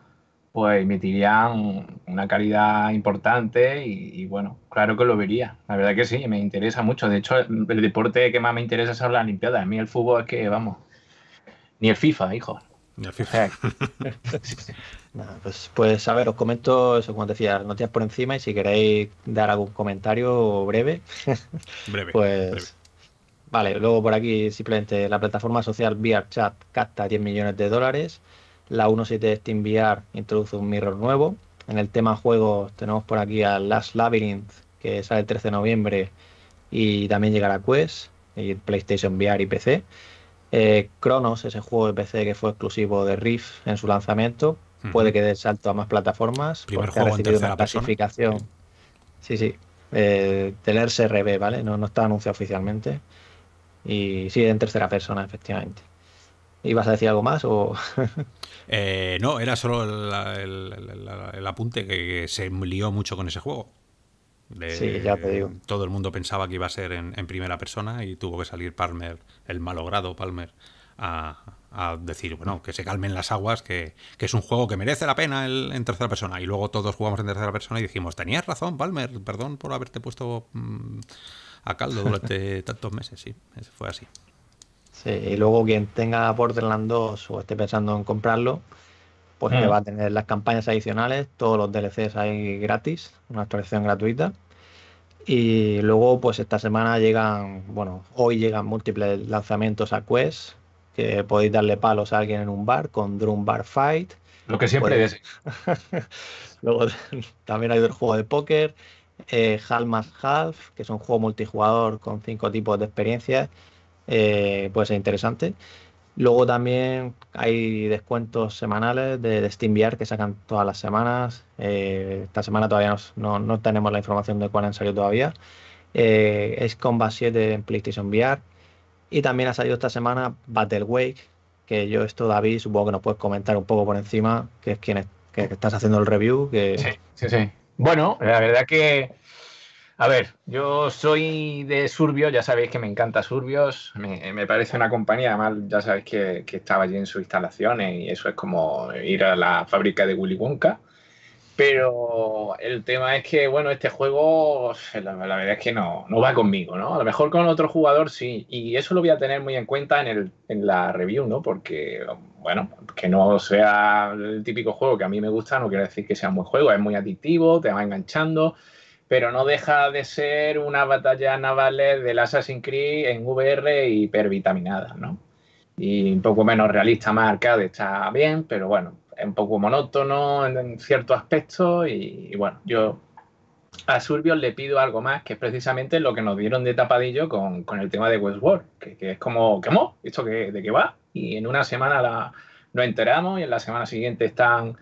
[SPEAKER 2] pues emitirían una calidad importante y, bueno, claro que lo vería. La verdad que sí, me interesa mucho. De hecho, el, deporte que más me interesa son la Olimpiada A mí el fútbol es que, vamos, ni el FIFA, hijo.
[SPEAKER 1] <laughs>
[SPEAKER 3] Pues, pues, a ver, os comento eso, como decía, noticias por encima y si queréis dar algún comentario breve, <laughs> breve pues vale, luego por aquí simplemente la plataforma social VRChat capta 10 millones de dólares, la 1.7 VR introduce un mirror nuevo, en el tema juegos tenemos por aquí a Last Labyrinth que sale el 13 de noviembre y también llegará a Quest y PlayStation VR y PC. Eh, Cronos, ese juego de PC que fue exclusivo de Rift en su lanzamiento, puede que dé salto a más plataformas Primer juego ha recibido una clasificación. Sí, sí, eh, del ¿vale? No, no está anunciado oficialmente. Y sí, en tercera persona, efectivamente. ¿Ibas a decir algo más? <laughs>
[SPEAKER 1] Eh, no, era solo el, apunte que se lió mucho con ese juego ya te digo. Todo el mundo pensaba que iba a ser en, primera persona y tuvo que salir Palmer, el malogrado Palmer, a, decir, bueno, que se calmen las aguas, que, es un juego que merece la pena en tercera persona. Y luego todos jugamos en tercera persona y dijimos, tenías razón, Palmer, perdón por haberte puesto mm, a caldo durante <laughs> tantos meses. Sí, fue así.
[SPEAKER 3] Sí, y luego quien tenga Portland 2 o esté pensando en comprarlo, pues mm. va a tener las campañas adicionales, todos los DLCs ahí gratis, una actualización gratuita. Y luego, pues esta semana llegan, bueno, hoy llegan múltiples lanzamientos a Quest, que podéis darle palos a alguien en un bar con Drum Bar Fight.
[SPEAKER 1] Lo que siempre es.
[SPEAKER 3] Pues, <laughs> luego <laughs> también hay el juego de póker, eh, Half Mass Half, que es un juego multijugador con cinco tipos de experiencias. Eh, puede ser interesante. Luego también hay descuentos semanales de, Steam SteamVR que sacan todas las semanas. Eh, esta semana todavía no, tenemos la información de cuál han salido todavía. Eh, es Combat 7 en PlayStation VR. Y también ha salido esta semana Battle Wake, que yo esto, David, supongo que nos puedes comentar un poco por encima, que es quien es, que estás haciendo el review. Que... Sí, sí, sí. Bueno,
[SPEAKER 2] la verdad que a ver, yo soy de Surbios, ya sabéis que me encanta Surbios, me, parece una compañía, además ya sabéis que, estaba allí en sus instalaciones y eso es como ir a la fábrica de Willy Wonka. Pero el tema es que, bueno, este juego, la, verdad es que no, va conmigo, ¿no? A lo mejor con otro jugador sí, y eso lo voy a tener muy en cuenta en, el, en la review, ¿no? Porque, bueno, que no sea el típico juego que a mí me gusta no quiere decir que sea un buen juego, es muy adictivo, te va enganchando, pero no deja de ser una batalla naval del Assassin's Creed en VR hipervitaminada, ¿no? Y un poco menos realista, más arcade, está bien, pero bueno, es un poco monótono en, cierto ciertos aspectos y, bueno, yo a Surbios le pido algo más, que es precisamente lo que nos dieron de tapadillo con, con el tema de Westworld, que, que es como, ¿qué ¿Esto de qué va? Y en una semana la, nos enteramos y en la semana siguiente están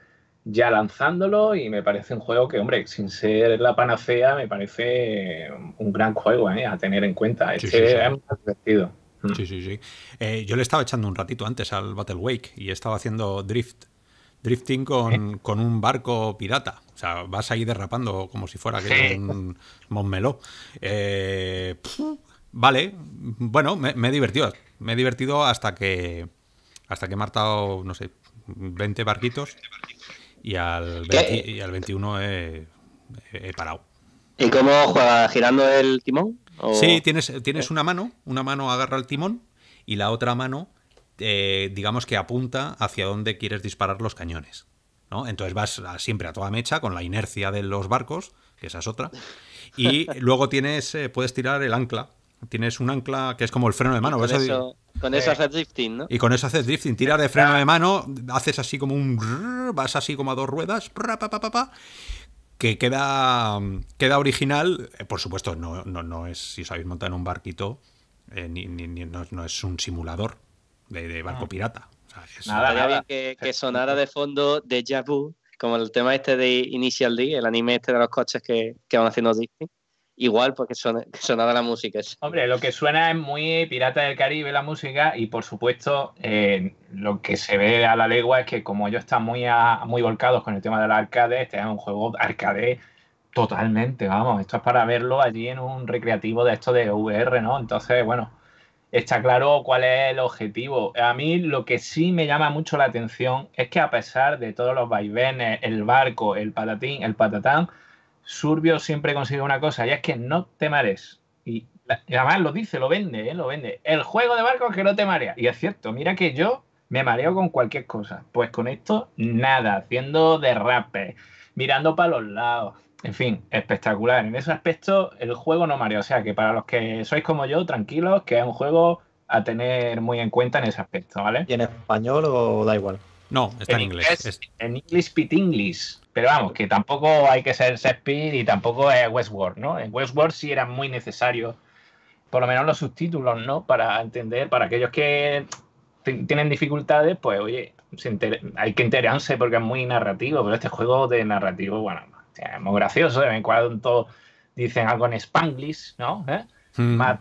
[SPEAKER 2] ya lanzándolo y me parece un juego que, hombre, sin ser la panacea, me parece un gran juego ¿eh? a tener en cuenta. Este sí, sí, sí.
[SPEAKER 1] es mm. Sí, sí, sí. Eh, yo le estaba echando un ratito antes al Battle Wake y estaba haciendo drift. Drifting con, un barco pirata. O sea, vas ahí derrapando como si fuera que un Montmeló. Eh, vale, bueno, me, he divertido. Me he divertido hasta que hasta que he matado no sé, 20 20 barquitos y al, al 21 he, parado. ¿Y cómo juega? ¿Girando el timón? Sí, tienes, tienes una mano, una mano agarra el timón y la otra mano, eh, digamos que apunta hacia donde quieres disparar los cañones. ¿no? Entonces vas siempre a toda mecha con la inercia de los barcos, que esa es otra. Y <laughs> luego tienes, eh, puedes tirar el ancla, Tienes un ancla que es como el freno de mano. Con, eso, con eso eh.
[SPEAKER 4] haces drifting, ¿no? Y con eso
[SPEAKER 1] haces drifting. Tiras de freno de mano, haces así como un. vas así como a dos ruedas. que queda, queda original. Eh, por supuesto, no, no, no es. Si os habéis montado en un barquito, eh, no, es un simulador de, barco ah. pirata.
[SPEAKER 2] nada, Bien
[SPEAKER 4] que, sonara de fondo de Jabu como el tema este de Initial D, el anime este de los coches que, que van haciendo drifting igual porque son, la música.
[SPEAKER 2] Hombre, lo que suena es muy Pirata del Caribe la música y por supuesto eh, lo que se ve a la legua es que como ellos están muy, muy volcados con el tema del arcade, este es un juego arcade totalmente, vamos, esto es para verlo allí en un recreativo de esto de VR, ¿no? Entonces, bueno, está claro cuál es el objetivo. A mí lo que sí me llama mucho la atención es que a pesar de todos los vaivenes, el barco, el patatín, el patatán, Surbio siempre consigue una cosa, y es que no te marees Y, además lo dice, lo vende, ¿eh? lo vende. El juego de barcos que no te marea. Y es cierto, mira que yo me mareo con cualquier cosa. Pues con esto, nada, haciendo derrape, mirando para los lados. En fin, espectacular. En ese aspecto, el juego no marea. O sea que para los que sois como yo, tranquilos, que es un juego a tener muy en cuenta en ese aspecto, ¿vale? ¿Y en español o da igual? No, está en, inglés. En English Pit English. Pero vamos, que tampoco hay que ser Speed y tampoco es Westworld, ¿no? En Westworld sí era muy necesario, por lo menos los subtítulos, ¿no? Para entender, para aquellos que tienen dificultades, pues oye, hay que enterarse porque es muy narrativo, pero este juego de narrativo, bueno, es muy gracioso, de en cuando dicen algo en Spanglish, ¿no? ¿Eh? Hmm. Más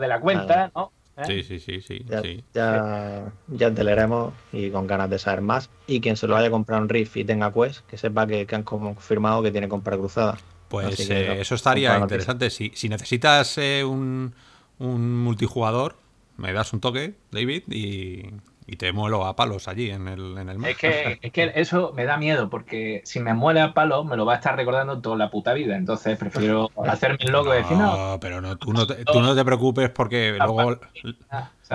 [SPEAKER 2] de la cuenta,
[SPEAKER 1] ¿no? ¿Eh? Sí, sí, sí,
[SPEAKER 3] sí. Ya, ya, te leeremos y con ganas de saber más. Y quien se lo haya comprado comprar un Rift y tenga Quest, que sepa que, han confirmado que tiene compra cruzada. Pues eh, eso estaría interesante.
[SPEAKER 1] Si, necesitas eh, un, un multijugador, me das un toque, David, y, y te muelo a palos allí en el, en el Es que,
[SPEAKER 2] es que <laughs> eso me da miedo, porque si me muele a palos me lo va a estar recordando toda la puta vida. Entonces prefiero <laughs> hacerme el loco y decir, no.
[SPEAKER 1] pero no, tú no te, preocupes porque <laughs> luego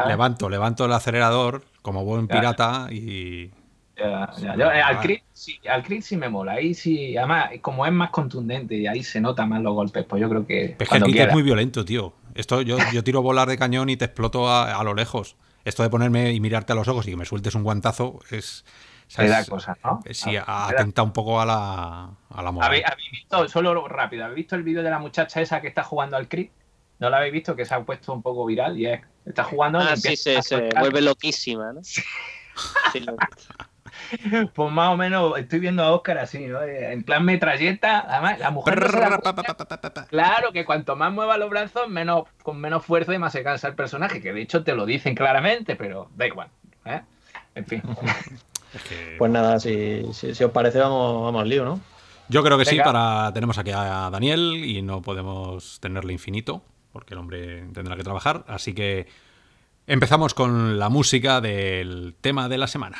[SPEAKER 1] levanto, levanto el acelerador como buen pirata y.
[SPEAKER 2] Eh, al, crit, sí, me mola. Ahí sí, además, como es más contundente y ahí se nota más los golpes, pues yo creo que. Es que
[SPEAKER 1] el es muy violento, tío. Esto, yo, tiro volar de cañón y te exploto a lo lejos esto de ponerme y mirarte a los ojos y que me sueltes un guantazo es... ¿sabes? cosa, ¿no? Eh, sí, ah, atenta un poco a la, a la moral. ¿Habéis,
[SPEAKER 2] visto, solo rápido, ¿habéis visto el vídeo de la muchacha esa que está jugando al Crip? ¿No la habéis visto? Que se ha puesto un poco viral
[SPEAKER 4] y está jugando... Ah, sí, se, vuelve loquísima, ¿no? <laughs> Sí.
[SPEAKER 2] <laughs> pues más o menos estoy viendo a Oscar así, ¿no? Eh, en plan metralleta, además la mujer... claro que cuanto más mueva los brazos, menos, con menos fuerza y más se cansa el personaje, que de hecho te lo dicen claramente, pero da igual. ¿eh? En fin. <laughs>
[SPEAKER 3] Pues nada, si, os parece, vamos, vamos al lío, ¿no? Yo creo que sí, para tenemos aquí
[SPEAKER 1] a Daniel y no podemos tenerle infinito, porque el hombre tendrá que trabajar, así que empezamos con la música del tema de la semana.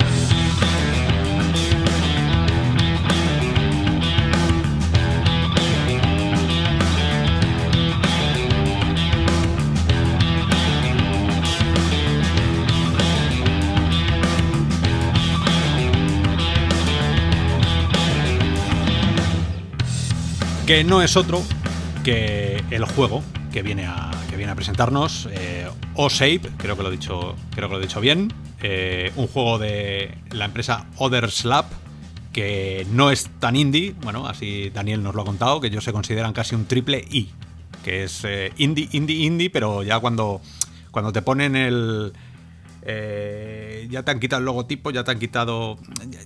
[SPEAKER 1] que no es otro que el juego que viene a, que viene a presentarnos, eh, O-Shape, creo, que lo he dicho, creo que lo he dicho bien, eh, un juego de la empresa Other Slap, que no es tan indie, bueno, así Daniel nos lo ha contado, que ellos se consideran casi un triple I, que es eh, indie, indie, indie, pero ya cuando, cuando te ponen el, eh, ya te han quitado el logotipo, ya te han quitado.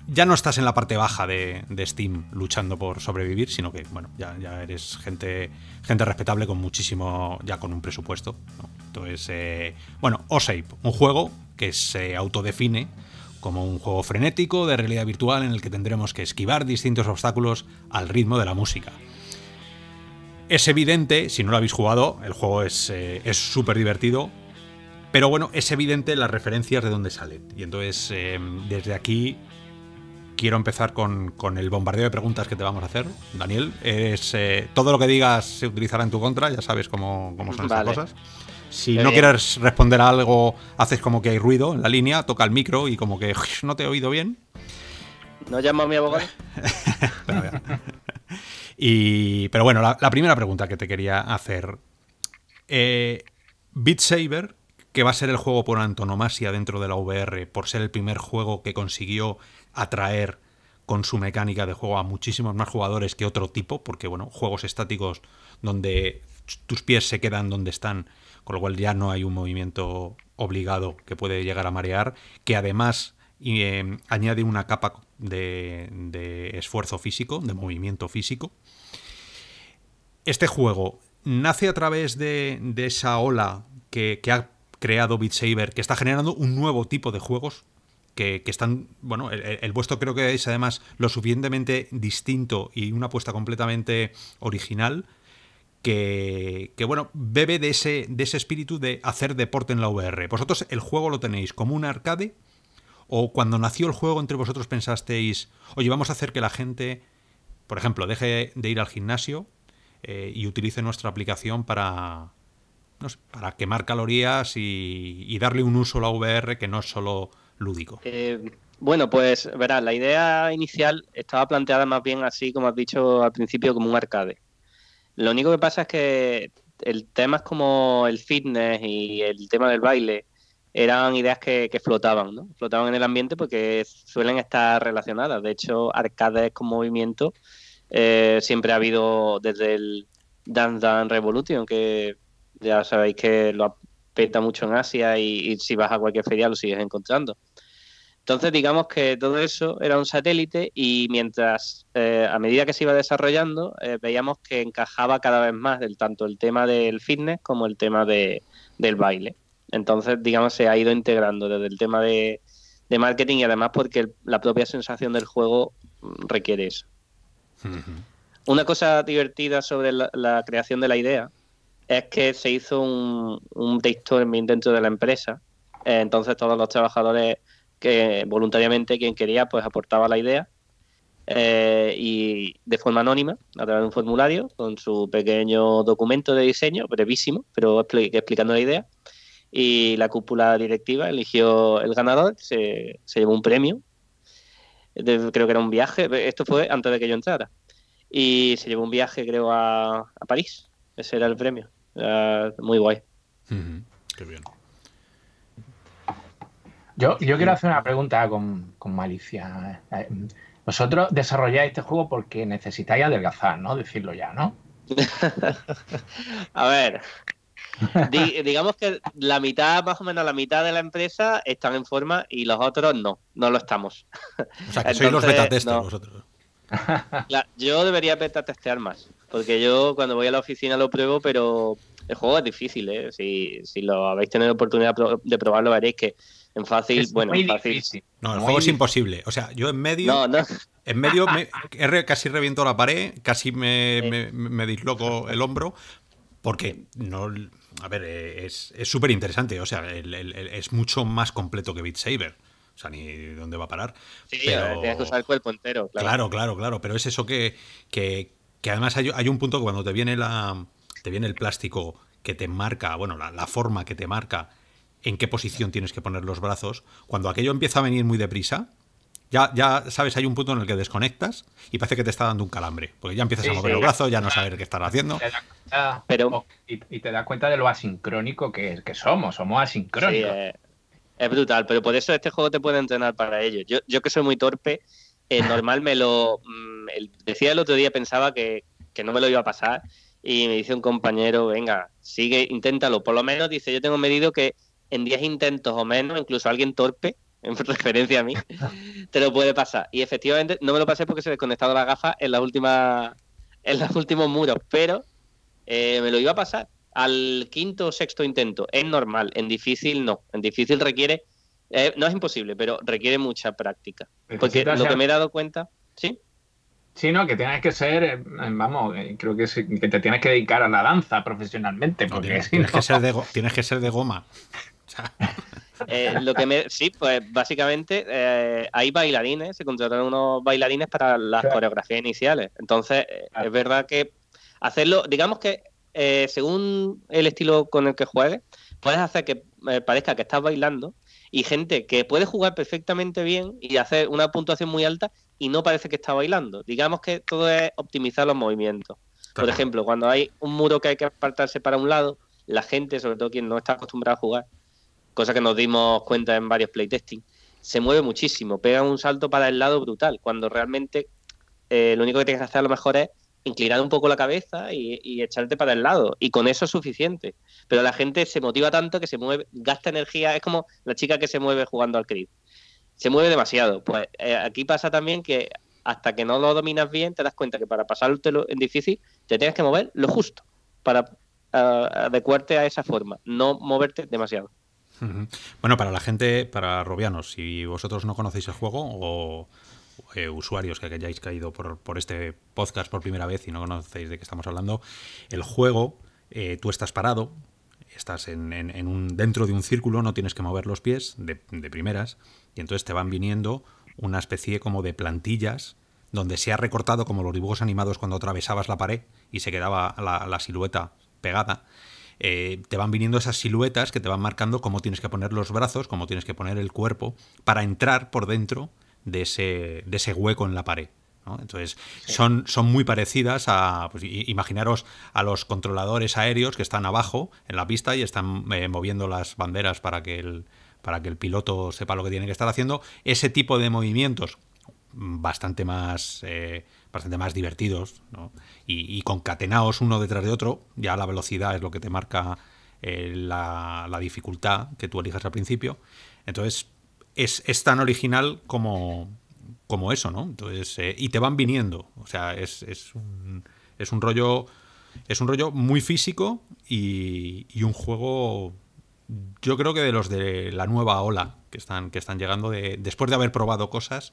[SPEAKER 1] Ya no estás en la parte baja de, Steam luchando por sobrevivir, sino que, bueno, ya, eres gente, gente respetable con muchísimo. ya con un presupuesto. ¿no? Entonces, eh, bueno, un juego que se autodefine como un juego frenético de realidad virtual en el que tendremos que esquivar distintos obstáculos al ritmo de la música. Es evidente, si no lo habéis jugado, el juego es eh, súper divertido, pero bueno, es evidente las referencias de dónde salen. Y entonces, em, desde aquí, quiero empezar con, el bombardeo de preguntas que te vamos a hacer, Daniel. Eh, todo lo que digas se utilizará en tu contra, ya sabes cómo, cómo son estas cosas. Si no quieres responder a algo, haces como que hay ruido en la línea, toca el micro y como que no te he oído bien.
[SPEAKER 4] ¿No llamo a mi abogado?
[SPEAKER 1] <laughs> pero, bueno, la, primera pregunta que te quería hacer. Eh, que va a ser el juego por antonomasia dentro de la VR, por ser el primer juego que consiguió atraer con su mecánica de juego a muchísimos más jugadores que otro tipo, porque bueno, juegos estáticos donde tus pies se quedan donde están, con lo cual ya no hay un movimiento obligado que puede llegar a marear, que además eh, añade una capa de, esfuerzo físico, de movimiento físico. Este juego nace a través de, esa ola que, que, ha creado Beat Saber, que está generando un nuevo tipo de juegos que, están, bueno, el, vuestro creo que es además lo suficientemente distinto y una apuesta completamente original que, que, bueno, bebe de ese, de ese espíritu de hacer deporte en la VR. Vosotros el juego lo tenéis como un arcade o cuando nació el juego entre vosotros pensasteis, oye, vamos a hacer que la gente, por ejemplo, deje de ir al gimnasio eh, y utilice nuestra aplicación para, para quemar calorías y, darle un uso a la VR que no es solo lúdico.
[SPEAKER 4] Eh, bueno, pues verás, la idea inicial estaba planteada más bien así, como has dicho al principio, como un arcade. Lo único que pasa es que el temas como el fitness y el tema del baile eran ideas que, flotaban, ¿no? Flotaban en el ambiente porque suelen estar relacionadas. De hecho, arcades con movimiento eh, siempre ha habido desde el Dance Dance Revolution, que ya sabéis que lo apeta mucho en Asia y, si vas a cualquier feria lo sigues encontrando. Entonces, digamos que todo eso era un satélite y mientras, eh, a medida que se iba desarrollando, eh, veíamos que encajaba cada vez más tanto el tema del fitness como el tema de, del baile. Entonces, digamos, se ha ido integrando desde el tema de, marketing y además porque la propia sensación del juego requiere eso. Una cosa divertida sobre la creación de la idea es que se hizo un, un brainstorming dentro de la empresa. Eh, entonces todos los trabajadores que voluntariamente quien quería pues aportaba la idea eh, y de forma anónima a través de un formulario con su pequeño documento de diseño, brevísimo, pero explicando la idea. Y la cúpula directiva eligió el ganador, se, llevó un premio, creo que era un viaje, esto fue antes de que yo entrara, y se llevó un viaje creo a París, ese era el premio. Ah, muy guay. Qué bien. Yo, yo quiero hacer
[SPEAKER 2] una pregunta con, malicia. Eh, vosotros desarrolláis este juego porque necesitáis adelgazar, ¿no? Decirlo ya,
[SPEAKER 4] ¿no? <laughs> A ver, digamos que la mitad, más o menos la mitad de la empresa están en forma y los otros no, no lo estamos.
[SPEAKER 1] O sea, que sois los beta testers
[SPEAKER 4] yo debería beta testear más. Porque yo cuando voy a la oficina lo pruebo, pero el juego es difícil, ¿eh? Si, lo habéis tenido oportunidad de probarlo, veréis que en fácil, bueno, en fácil.
[SPEAKER 1] No, el juego es imposible. O sea, yo en medio. En medio <laughs> casi reviento la pared, casi me, me, disloco el hombro, porque no. A ver, es súper interesante. O sea, es mucho más completo que Beat Saber. O sea, ni dónde va a parar. Sí, tienes que usar el cuerpo entero. Claro, claro, claro. pero es eso que que además hay, un punto que cuando te viene, la, te viene el plástico que te marca, bueno, la, forma que te marca en qué posición tienes que poner los brazos, cuando aquello empieza a venir muy deprisa, ya, ya sabes, hay un punto en el que desconectas y parece que te está dando un calambre, porque ya empiezas a mover los brazos, ya no ah, sabes qué estás haciendo.
[SPEAKER 2] pero, y, te das cuenta de lo asincrónico que, que somos, somos asincrónicos.
[SPEAKER 4] Eh, es brutal, pero por eso este juego te puede entrenar para ello. Yo, yo que soy muy torpe, eh, <laughs> normal me lo... Mm, decía el otro día, pensaba que, no me lo iba a pasar y me dice un compañero, venga, sigue, inténtalo. Por lo menos, dice, yo tengo medido que en 10 intentos o menos, incluso alguien torpe, <laughs> en referencia a mí, te lo puede pasar. Y efectivamente no me lo pasé porque se desconectado la gafa en la última en los últimos muros, pero eh, me lo iba a pasar al quinto o sexto intento. Es normal, en difícil no. En difícil requiere, eh, no es imposible, pero requiere mucha práctica.
[SPEAKER 2] Porque lo que me he dado cuenta, ¿sí? Sí, no, que tienes que ser, eh, vamos, eh, creo que, te tienes que dedicar a la danza profesionalmente. Porque tienes,
[SPEAKER 1] que ser de goma. <laughs>
[SPEAKER 4] Eh, lo que sí, pues básicamente hay bailarines, se contratan unos bailarines para las coreografías iniciales. Entonces, es verdad que hacerlo, digamos que según el estilo con el que juegues, puedes hacer que parezca que estás bailando, y gente que puede jugar perfectamente bien y hacer una puntuación muy alta y no parece que está bailando. Digamos que todo es optimizar los movimientos. Por ejemplo, cuando hay un muro que hay que apartarse para un lado, la gente, sobre todo quien no está acostumbrada a jugar, cosa que nos dimos cuenta en varios playtesting, se mueve muchísimo, pega un salto para el lado brutal, cuando realmente eh, lo único que tienes que hacer a lo mejor es inclinar un poco la cabeza y, echarte para el lado. Y con eso es suficiente. Pero la gente se motiva tanto que se mueve, gasta energía. Es como la chica que se mueve jugando al crib se mueve demasiado. Pues eh, aquí pasa también que hasta que no lo dominas bien, te das cuenta que para pasártelo en difícil, te tienes que mover lo justo para eh, adecuarte a esa forma, no moverte demasiado.
[SPEAKER 1] Bueno, para la gente, para Robianos, si vosotros no conocéis el juego o eh, usuarios que hayáis caído por, por, este podcast por primera vez y no conocéis de qué estamos hablando, el juego, tú estás parado, estás en, un, dentro de un círculo, no tienes que mover los pies de, primeras, y entonces te van viniendo una especie como de plantillas donde se ha recortado como los dibujos animados cuando atravesabas la pared y se quedaba la, silueta pegada. Eh, te van viniendo esas siluetas que te van marcando cómo tienes que poner los brazos, cómo tienes que poner el cuerpo para entrar por dentro de ese hueco en la pared. Entonces, son, son muy parecidas a, pues, imaginaros a los controladores aéreos que están abajo en la pista y están eh, moviendo las banderas para que, el, para que el piloto sepa lo que tiene que estar haciendo. Ese tipo de movimientos mm, bastante más, eh, bastante más divertidos y, concatenados uno detrás de otro, ya la velocidad es lo que te marca eh, la, la dificultad que tú elijas al principio. Entonces, es, es, tan original como, como eso, ¿no? Entonces, eh, y te van viniendo. O sea, es, es, un, rollo. Es un rollo muy físico y, un juego. Yo creo que de los de la nueva ola que están, que están llegando después de haber probado cosas.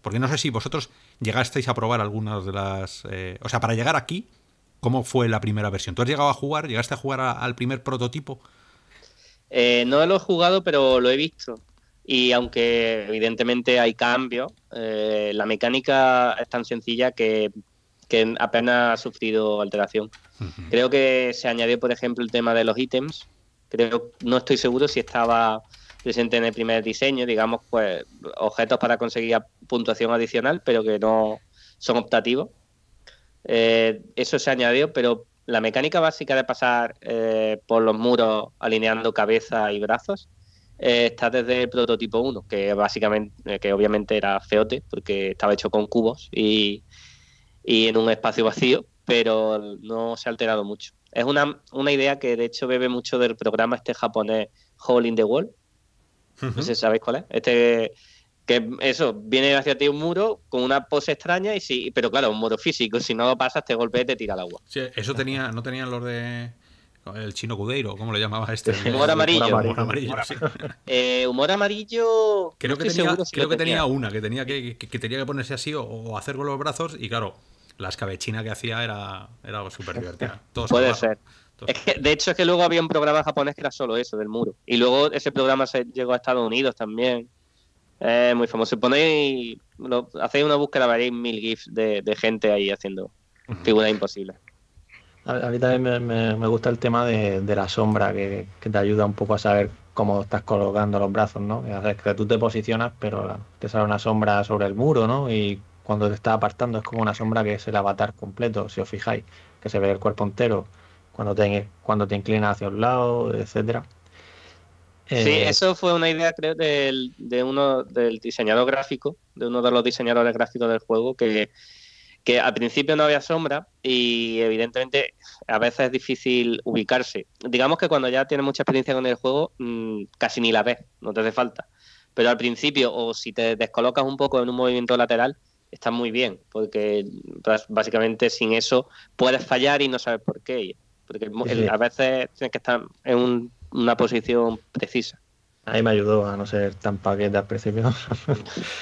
[SPEAKER 1] Porque no sé si vosotros llegasteis a probar algunas de las. Eh, o sea, para llegar aquí, ¿cómo fue la primera versión? ¿Tú has llegado a jugar? ¿Llegaste a jugar al primer prototipo? Eh,
[SPEAKER 4] no lo he jugado, pero lo he visto. Y aunque evidentemente hay cambios, eh, la mecánica es tan sencilla que, apenas ha sufrido alteración. Creo que se añadió, por ejemplo, el tema de los ítems. Creo, no estoy seguro si estaba presente en el primer diseño, digamos, pues objetos para conseguir puntuación adicional, pero que no son optativos. Eh, eso se añadió, pero la mecánica básica de pasar eh, por los muros alineando cabeza y brazos eh, está desde el prototipo 1, que básicamente, eh, que obviamente era feote, porque estaba hecho con cubos y, y en un espacio vacío, pero no se ha alterado mucho. Es una, una idea que de hecho bebe mucho del programa este japonés Hole in the Wall. No sé sabéis cuál es. Este que eso, viene hacia ti un muro con una pose extraña y sí, pero claro, un muro físico, si no lo pasas te golpea y te tira el agua.
[SPEAKER 1] Sí, eso tenía, no tenían los de el chino Cudeiro, ¿cómo lo llamaba este? <laughs> humor amarillo. Humor amarillo, <laughs> eh, creo que, tenía, una, que tenía que, tenía que ponerse así o, hacer con los brazos y claro, la escabechina que hacía era, era súper divertida. <laughs> Puede ser.
[SPEAKER 4] de hecho, es que luego había un programa japonés que era solo eso, del muro. Y luego ese programa se llegó a Estados Unidos también. muy famoso. Ponéis, hacéis una búsqueda, veréis mil GIFs de, de gente ahí haciendo figuras imposibles.
[SPEAKER 3] A, también me, gusta el tema de, la sombra, que, te ayuda un poco a saber cómo estás colocando los brazos, ¿no? Es que tú te posicionas, pero te sale una sombra sobre el muro, ¿no? Y cuando te estás apartando es como una sombra que es el avatar completo, si os fijáis, que se ve el cuerpo entero cuando te, cuando te inclinas hacia un lado, etcétera. Sí, eh,
[SPEAKER 4] eso fue una idea, creo, del, de uno del diseñador gráfico, de uno de los diseñadores gráficos del juego, que, que al principio no había sombra y evidentemente a veces es difícil ubicarse. Digamos que cuando ya tienes mucha experiencia con el juego, mm, casi ni la ves, no te hace falta. Pero al principio, o si te descolocas un poco en un movimiento lateral, está muy bien, porque básicamente sin eso puedes fallar y no sabes por qué. Porque a veces tienes que estar en una posición
[SPEAKER 3] precisa. Ahí me ayudó a no ser tan paquete al principio. <laughs>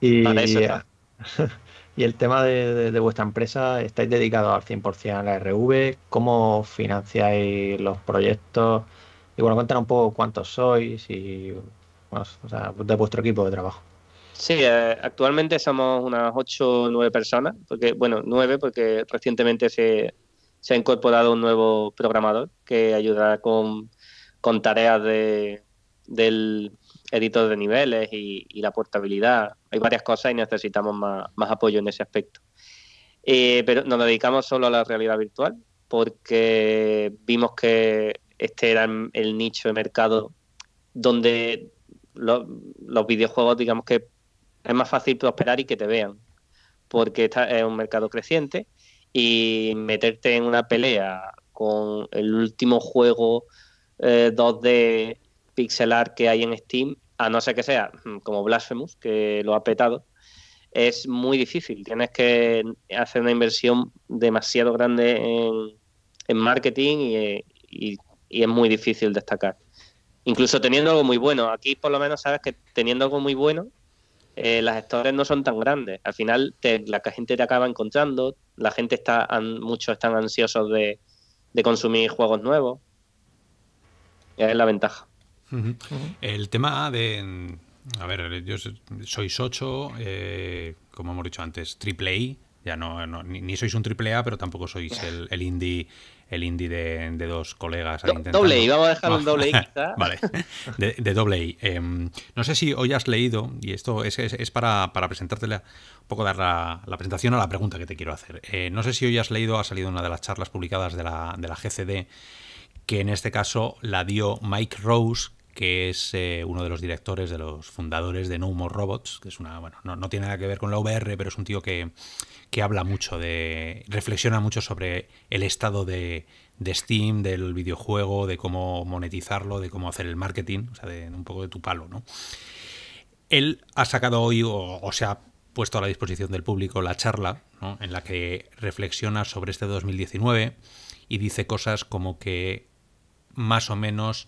[SPEAKER 3] y... Para eso <laughs> Y el tema de, vuestra empresa, ¿estáis dedicados al 100% a la RV? ¿Cómo financiáis los proyectos? Y bueno, cuéntanos un poco cuántos sois y de vuestro equipo de trabajo.
[SPEAKER 4] Sí, eh, actualmente somos unas 8 o 9 personas, porque, bueno, 9 porque recientemente se, ha incorporado un nuevo programador que ayudará con, con tareas de, del, editor de niveles y, la portabilidad. Hay varias cosas y necesitamos más, apoyo en ese aspecto. Eh, pero nos dedicamos solo a la realidad virtual porque vimos que este era el nicho de mercado donde los, videojuegos, digamos que es más fácil prosperar y que te vean, porque esta es un mercado creciente y meterte en una pelea con el último juego 2D eh, pixelar que hay en Steam, a no ser que sea mm, como Blasphemous, que lo ha petado, es muy difícil. Tienes que hacer una inversión demasiado grande en, marketing eh, y, es muy difícil destacar. Incluso teniendo algo muy bueno. Aquí por lo menos sabes que teniendo algo muy bueno, eh, las stores no son tan grandes. Al final te, la gente te acaba encontrando, la gente está, muchos están ansiosos de, de consumir juegos nuevos. Es la ventaja.
[SPEAKER 1] El tema de. A ver, yo sois ocho, eh, como hemos dicho antes, triple A. Ya no, ni, sois un triple A, pero tampoco sois el, indie el indie de, dos colegas. doble I, vamos a dejar un ah, doble I <laughs> vale, de, doble I. Em, no sé si hoy has leído, y esto es, para, para presentarte un poco dar la, presentación a la pregunta que te quiero hacer. Eh, no sé si hoy has leído, ha salido una de las charlas publicadas de la, de la GCD, que en este caso la dio Mike Rose, que es eh, uno de los directores, de los fundadores de No Robots, que es una, bueno, no, tiene nada que ver con la VR, pero es un tío que, que habla mucho de, reflexiona mucho sobre el estado de, Steam, del videojuego, de cómo monetizarlo, de cómo hacer el marketing, o sea, de, un poco de tu palo, ¿no? Él ha sacado hoy, o, se ha puesto a la disposición del público la charla, en la que reflexiona sobre este 2019 y dice cosas como que más o menos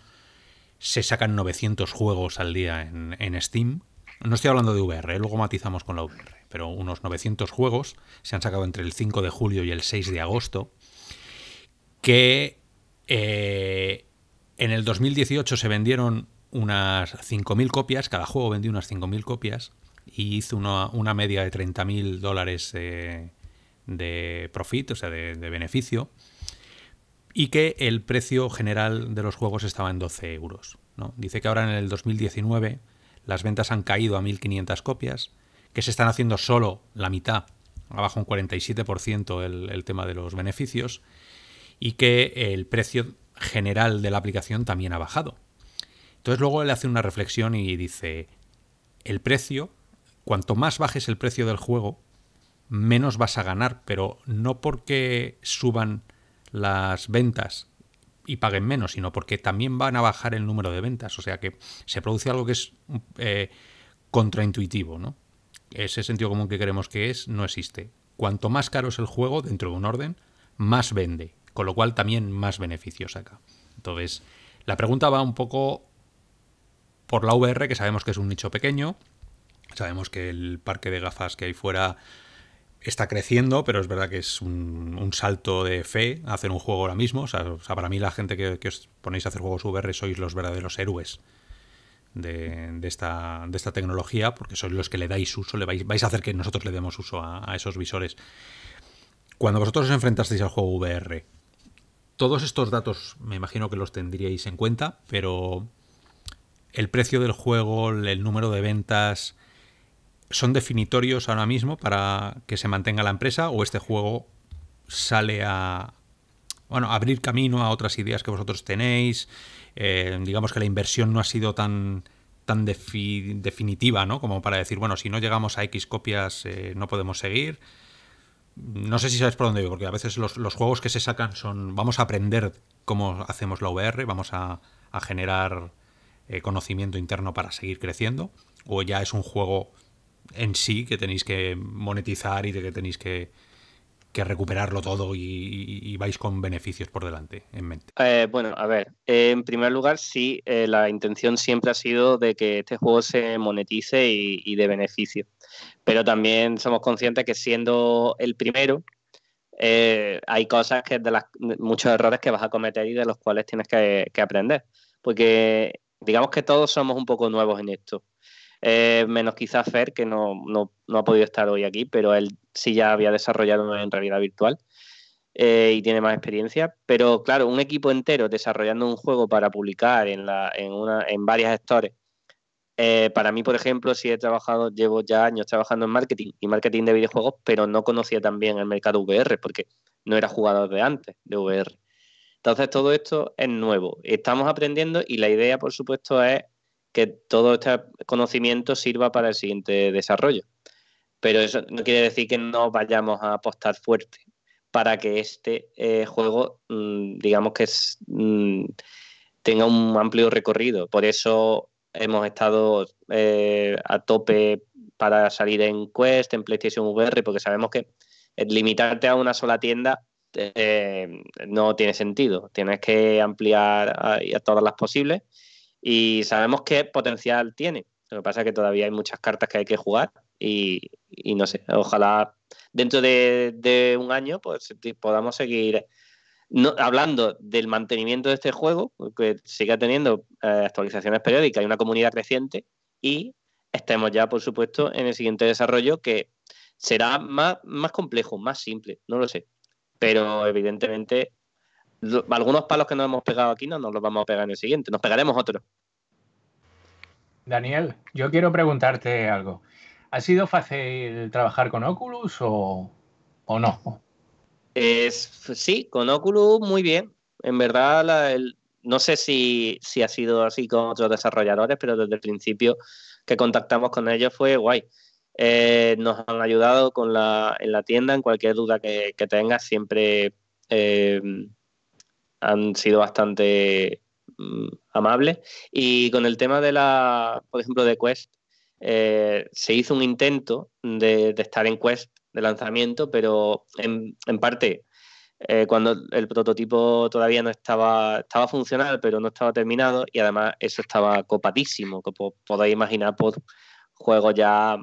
[SPEAKER 1] se sacan 900 juegos al día en, Steam. No estoy hablando de VR, ¿eh? luego matizamos con la VR, pero unos 900 juegos se han sacado entre el 5 de julio y el 6 de agosto, que eh, en el 2018 se vendieron unas 5.000 copias, cada juego vendió unas 5.000 copias y hizo una, media de 30.000 dólares eh, de profit, o sea, de beneficio y que el precio general de los juegos estaba en 12 euros. ¿no? Dice que ahora en el 2019 las ventas han caído a 1.500 copias, que se están haciendo solo la mitad, abajo un 47% el, el tema de los beneficios, y que el precio general de la aplicación también ha bajado. Entonces luego él hace una reflexión y dice, el precio, cuanto más bajes el precio del juego, menos vas a ganar, pero no porque suban las ventas y paguen menos, sino porque también van a bajar el número de ventas. O sea que se produce algo que es eh, contraintuitivo, ¿no? Ese sentido común que creemos que es no existe. Cuanto más caro es el juego dentro de un orden, más vende, con lo cual también más beneficios acá Entonces, la pregunta va un poco por la VR, que sabemos que es un nicho pequeño, sabemos que el parque de gafas que hay fuera está creciendo, pero es verdad que es un, salto de fe hacer un juego ahora mismo. para mí la gente que, os ponéis a hacer juegos VR sois los verdaderos héroes de, esta, tecnología, porque sois los que le dais uso, le vais, a hacer que nosotros le demos uso a, a esos visores. Cuando vosotros os enfrentasteis al juego VR, todos estos datos me imagino que los tendríais en cuenta, pero el precio del juego, el número de ventas, son definitorios ahora mismo para que se mantenga la empresa o este juego sale a bueno, abrir camino a otras ideas que vosotros tenéis. Eh, digamos que la inversión no ha sido tan, tan definitiva, ¿no? Como para decir, bueno, si no llegamos a X copias eh, no podemos seguir. No sé si sabes por dónde voy, porque a veces los, juegos que se sacan son, vamos a aprender cómo hacemos la VR, vamos a, generar eh, conocimiento interno para seguir creciendo, o ya es un juego en sí que tenéis que monetizar y de que tenéis que, recuperarlo todo y, vais con beneficios por delante en mente?
[SPEAKER 4] Eh, bueno, a ver, eh, en primer lugar, sí, eh, la intención siempre ha sido de que este juego se monetice y, de beneficio. Pero también somos conscientes que siendo el primero, hay cosas que de muchos errores que vas a cometer y de los cuales tienes que aprender. Porque digamos que todos somos un poco nuevos en esto. Eh, menos quizás Fer, que no, ha podido estar hoy aquí, pero él sí ya había desarrollado en realidad virtual eh, y tiene más experiencia. Pero claro, un equipo entero desarrollando un juego para publicar en, la, en, una, en varias stores. Eh, para mí, por ejemplo, si he trabajado, llevo ya años trabajando en marketing y marketing de videojuegos, pero no conocía también el mercado VR porque no era jugador de antes de VR. Entonces todo esto es nuevo, estamos aprendiendo y la idea, por supuesto, es que todo este conocimiento sirva para el siguiente desarrollo. Pero eso no quiere decir que no vayamos a apostar fuerte para que este eh, juego, mm, digamos que mm, tenga un amplio recorrido. Por eso hemos estado eh, a tope para salir en Quest, en PlayStation VR, porque sabemos que limitarte a una sola tienda eh, no tiene sentido. Tienes que ampliar a todas las posibles y sabemos qué potencial tiene. Lo que pasa es que todavía hay muchas cartas que hay que jugar y, no sé, ojalá dentro de, un año pues podamos seguir hablando del mantenimiento de este juego, que siga teniendo eh, actualizaciones periódicas y una comunidad creciente y estemos ya, por supuesto, en el siguiente desarrollo que será más, más complejo, más simple, no lo sé. Pero evidentemente algunos palos que nos hemos pegado aquí no nos los vamos a pegar en el siguiente, nos pegaremos otro.
[SPEAKER 2] Daniel, yo quiero preguntarte algo. ¿Ha sido fácil trabajar con Oculus o, no?
[SPEAKER 4] Es, sí, con Oculus muy bien. En verdad, no sé si, ha sido así con otros desarrolladores, pero desde el principio que contactamos con ellos fue guay. Eh, nos han ayudado con la, en la tienda, en cualquier duda que, tengas, siempre eh, han sido bastante mm, amables. Y con el tema de la, por ejemplo, de Quest, eh, se hizo un intento de, estar en Quest de lanzamiento, pero en, parte eh, cuando el prototipo todavía no estaba, estaba funcional, pero no estaba terminado, y además eso estaba copadísimo, como podéis imaginar por pues, juegos ya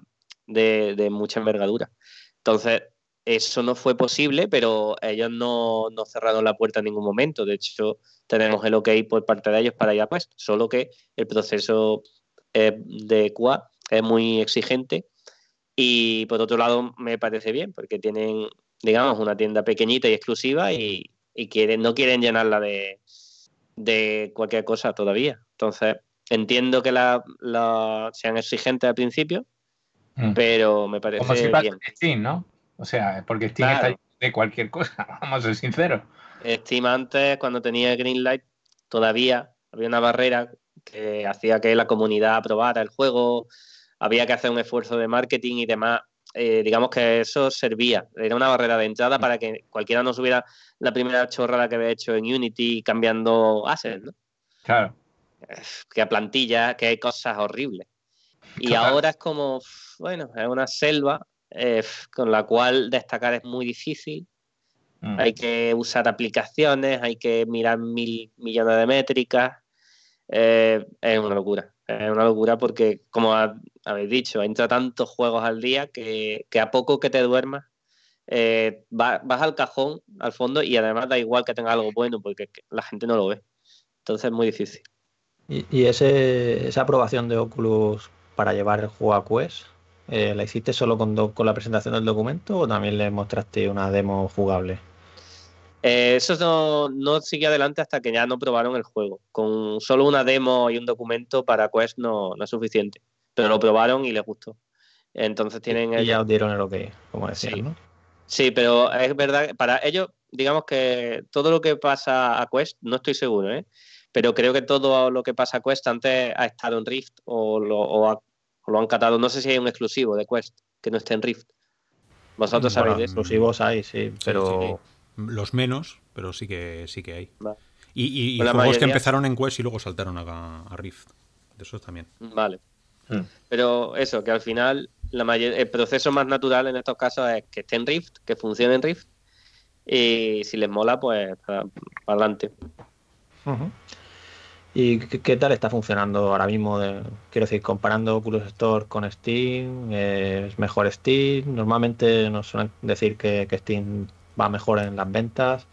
[SPEAKER 4] de, de mucha envergadura. Entonces, eso no fue posible, pero ellos no, cerraron la puerta en ningún momento. De hecho, tenemos el ok por parte de ellos para ir a solo que el proceso eh, de QA es muy exigente. Y por otro lado, me parece bien, porque tienen, digamos, una tienda pequeñita y exclusiva y, no quieren llenarla de, cualquier cosa todavía. Entonces, entiendo que la, sean exigentes al principio, mm. pero me parece bien. ¿no? O sea, porque Steam está
[SPEAKER 2] de cualquier cosa, <laughs> vamos a ser sinceros.
[SPEAKER 4] Steam antes, cuando tenía Greenlight, todavía había una barrera que hacía que la comunidad aprobara el juego, había que hacer un esfuerzo de marketing y demás. Eh, digamos que eso servía, era una barrera de entrada para que cualquiera no subiera la primera chorrada que había hecho en Unity cambiando assets, ¿no? Claro. Que a plantilla, que hay cosas horribles. Y ahora es como, bueno, es una selva eh, con la cual destacar es muy difícil. Mm. Hay que usar aplicaciones, hay que mirar mil millones de métricas. Eh, es una locura. Es una locura porque, como habéis dicho, entra tantos juegos al día que, a poco que te duermas, eh, vas, al cajón, al fondo, y además da igual que tenga algo bueno porque la gente no lo ve. Entonces es muy difícil.
[SPEAKER 3] ¿Y, esa aprobación de Oculus para llevar el juego a Quest? Eh, ¿La hiciste solo con, la presentación del documento o también le mostraste una demo jugable?
[SPEAKER 4] Eh, eso no, sigue adelante hasta que ya no probaron el juego. Con solo una demo y un documento para Quest no, es suficiente. Pero lo probaron y les gustó. Entonces tienen. Y ya
[SPEAKER 3] os dieron el OK, como decían,
[SPEAKER 4] sí. pero es verdad, para ellos, digamos que todo lo que pasa a Quest, no estoy seguro, ¿eh? pero creo que todo lo que pasa a Quest antes ha estado en Rift o, lo, o ha, lo han catado. No sé si hay un exclusivo de Quest que no esté en
[SPEAKER 1] Rift. Vosotros sabéis de Exclusivos hay, sí. Pero los menos, pero sí que sí que hay. Y, y, pues juegos que empezaron en Quest y luego saltaron a, a Rift. De esos también. Vale.
[SPEAKER 4] Hmm. Pero eso, que al final la el proceso más natural en estos casos es que esté en Rift, que funcione en Rift. Y si les mola, pues
[SPEAKER 3] para, adelante. ¿Y qué, tal está funcionando ahora mismo? quiero decir, comparando Oculus Store con Steam, eh, ¿es mejor Steam? Normalmente nos suelen decir que, Steam va mejor en las ventas.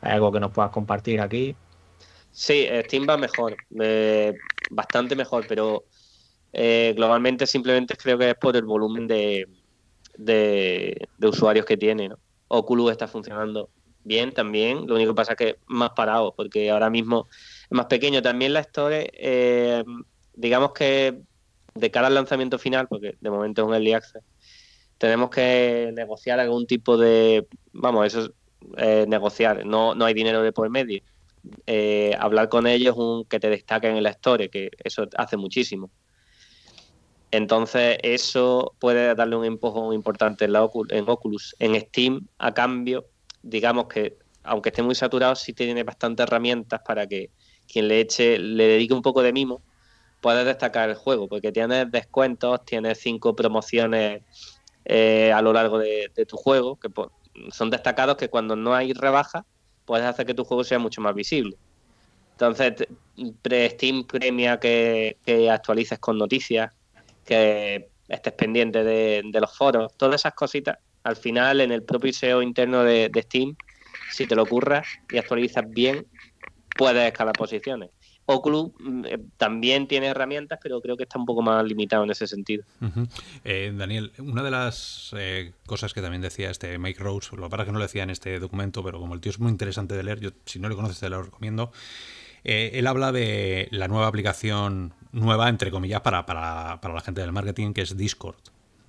[SPEAKER 3] ¿Hay algo que nos puedas compartir aquí?
[SPEAKER 4] Sí, Steam va mejor, eh, bastante mejor, pero eh, globalmente simplemente creo que es por el volumen de, de, usuarios que tiene. Oculus está funcionando bien también, lo único que pasa es que más parado, porque ahora mismo más pequeño. También la Store, eh, digamos que de cara al lanzamiento final, porque de momento es un early access, tenemos que negociar algún tipo de, vamos, eso es eh, negociar, no, no hay dinero de por medio. Eh, hablar con ellos un que te destaquen en la Store, que eso hace muchísimo. Entonces, eso puede darle un empujón importante en, la en Oculus. En Steam, a cambio, digamos que, aunque esté muy saturado, sí tiene bastantes herramientas para que quien le eche, le dedique un poco de mimo, puedes destacar el juego, porque tienes descuentos, tienes cinco promociones eh, a lo largo de, tu juego, que son destacados que cuando no hay rebaja, puedes hacer que tu juego sea mucho más visible. Entonces, pre Steam premia que, actualices con noticias, que estés pendiente de, los foros, todas esas cositas. Al final, en el propio SEO interno de, de Steam, si te lo ocurras y actualizas bien, puedes escalar posiciones. Oculus mm, eh, también tiene herramientas, pero creo que está un poco más limitado en ese sentido.
[SPEAKER 1] Eh, Daniel, una de las eh, cosas que también decía este Mike Rose, lo para que no lo decía en este documento, pero como el tío es muy interesante de leer, yo si no lo conoces te lo recomiendo. él habla de la nueva aplicación, nueva entre comillas, para, para, la gente del marketing, que es Discord.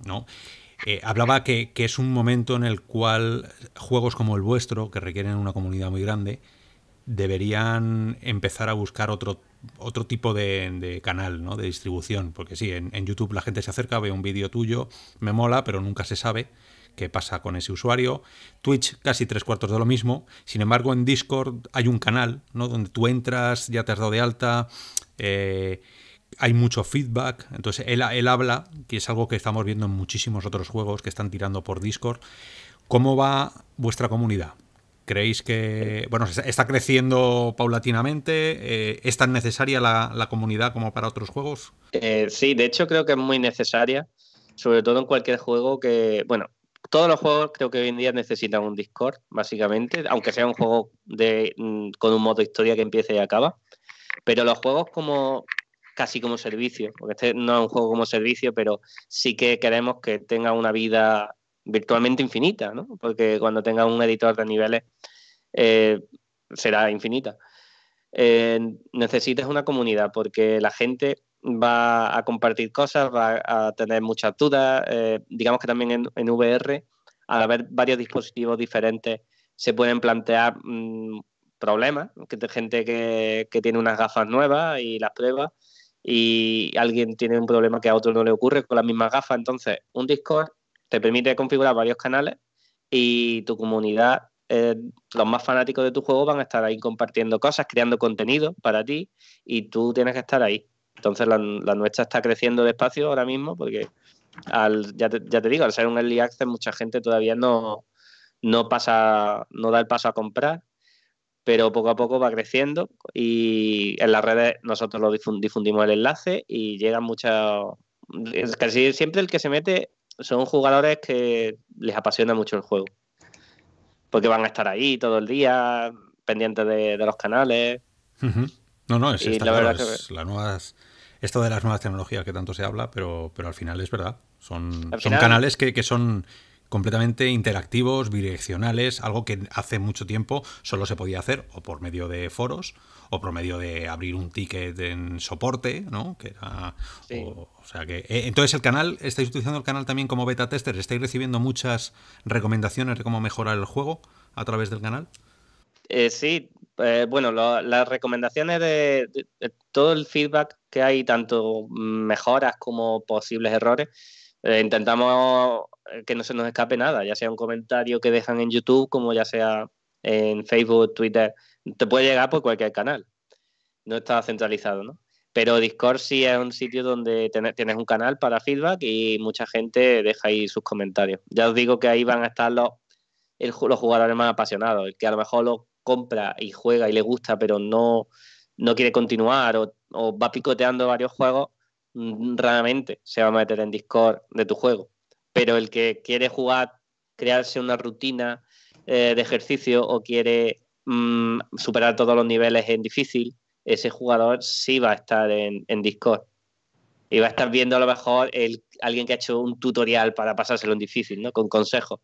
[SPEAKER 1] ¿no? hablaba que, es un momento en el cual juegos como el vuestro, que requieren una comunidad muy grande, deberían empezar a buscar otro, otro tipo de, canal ¿no? de distribución. Porque sí, en, YouTube la gente se acerca, ve un vídeo tuyo, me mola, pero nunca se sabe qué pasa con ese usuario. Twitch casi tres cuartos de lo mismo. Sin embargo, en Discord hay un canal donde tú entras, ya te has dado de alta. Eh, hay mucho feedback, entonces él habla, que es algo que estamos viendo en muchísimos otros juegos que están tirando por Discord. ¿Cómo va vuestra comunidad? ¿Creéis que bueno está creciendo paulatinamente? Eh, ¿Es tan necesaria la, comunidad como para otros juegos?
[SPEAKER 4] Eh, sí, de hecho creo que es muy necesaria, sobre todo en cualquier juego que, bueno, todos los juegos creo que hoy en día necesitan un Discord, básicamente, aunque sea un juego mm, con un modo historia que empiece y acaba. Pero los juegos como casi como servicio, porque este no es un juego como servicio, pero sí que queremos que tenga una vida virtualmente infinita, ¿no? Porque cuando tenga un editor de niveles eh, será infinita. Eh, necesitas una comunidad porque la gente va a compartir cosas, va a tener muchas dudas. Eh, digamos que también en, VR, al haber varios dispositivos diferentes, se pueden plantear mm, problemas, que gente que, tiene unas gafas nuevas y las prueba y alguien tiene un problema que a otro no le ocurre con las mismas gafas. Entonces, un Discord te permite configurar varios canales y tu comunidad, eh, los más fanáticos de tu juego van a estar ahí compartiendo cosas, creando contenido para ti y tú tienes que estar ahí. Entonces la, nuestra está creciendo despacio ahora mismo porque ya, te, digo, al ser un early access mucha gente todavía no, no pasa, no da el paso a comprar, pero poco a poco va creciendo y en las redes nosotros lo difundimos el enlace y llegan muchas, casi siempre el que se mete son jugadores que les apasiona mucho el juego. Porque van a estar ahí todo el día, pendientes de, los canales.
[SPEAKER 1] No, no, es, esta la verdad las nuevas, esto de las nuevas tecnologías que tanto se habla, pero, pero al final es verdad. Son, son canales que, que, son completamente interactivos, bidireccionales, algo que hace mucho tiempo solo se podía hacer o por medio de foros o por medio de abrir un ticket en soporte, ¿no? Que era, que eh, entonces el canal estáis utilizando el canal también como beta tester, estáis recibiendo muchas recomendaciones de cómo mejorar el juego a través del canal. Eh,
[SPEAKER 4] sí, eh, bueno, las recomendaciones de, todo el feedback que hay, tanto mejoras como posibles errores, eh, intentamos eh, que no se nos escape nada, ya sea un comentario que dejan en YouTube, como ya sea en Facebook, Twitter, te puede llegar por cualquier canal. No está centralizado, ¿no? Pero Discord sí es un sitio donde tienes un canal para feedback y mucha gente deja ahí sus comentarios. Ya os digo que ahí van a estar los, los jugadores más apasionados, el que a lo mejor lo compra y juega y le gusta, pero no, no quiere continuar o va picoteando varios juegos Mm, raramente se va a meter en Discord de tu juego. Pero el que quiere jugar, crearse una rutina eh, de ejercicio o quiere mm, superar todos los niveles en difícil, ese jugador sí va a estar en, Discord. Y va a estar viendo a lo mejor el, alguien que ha hecho un tutorial para pasárselo en difícil, ¿no? Con consejos.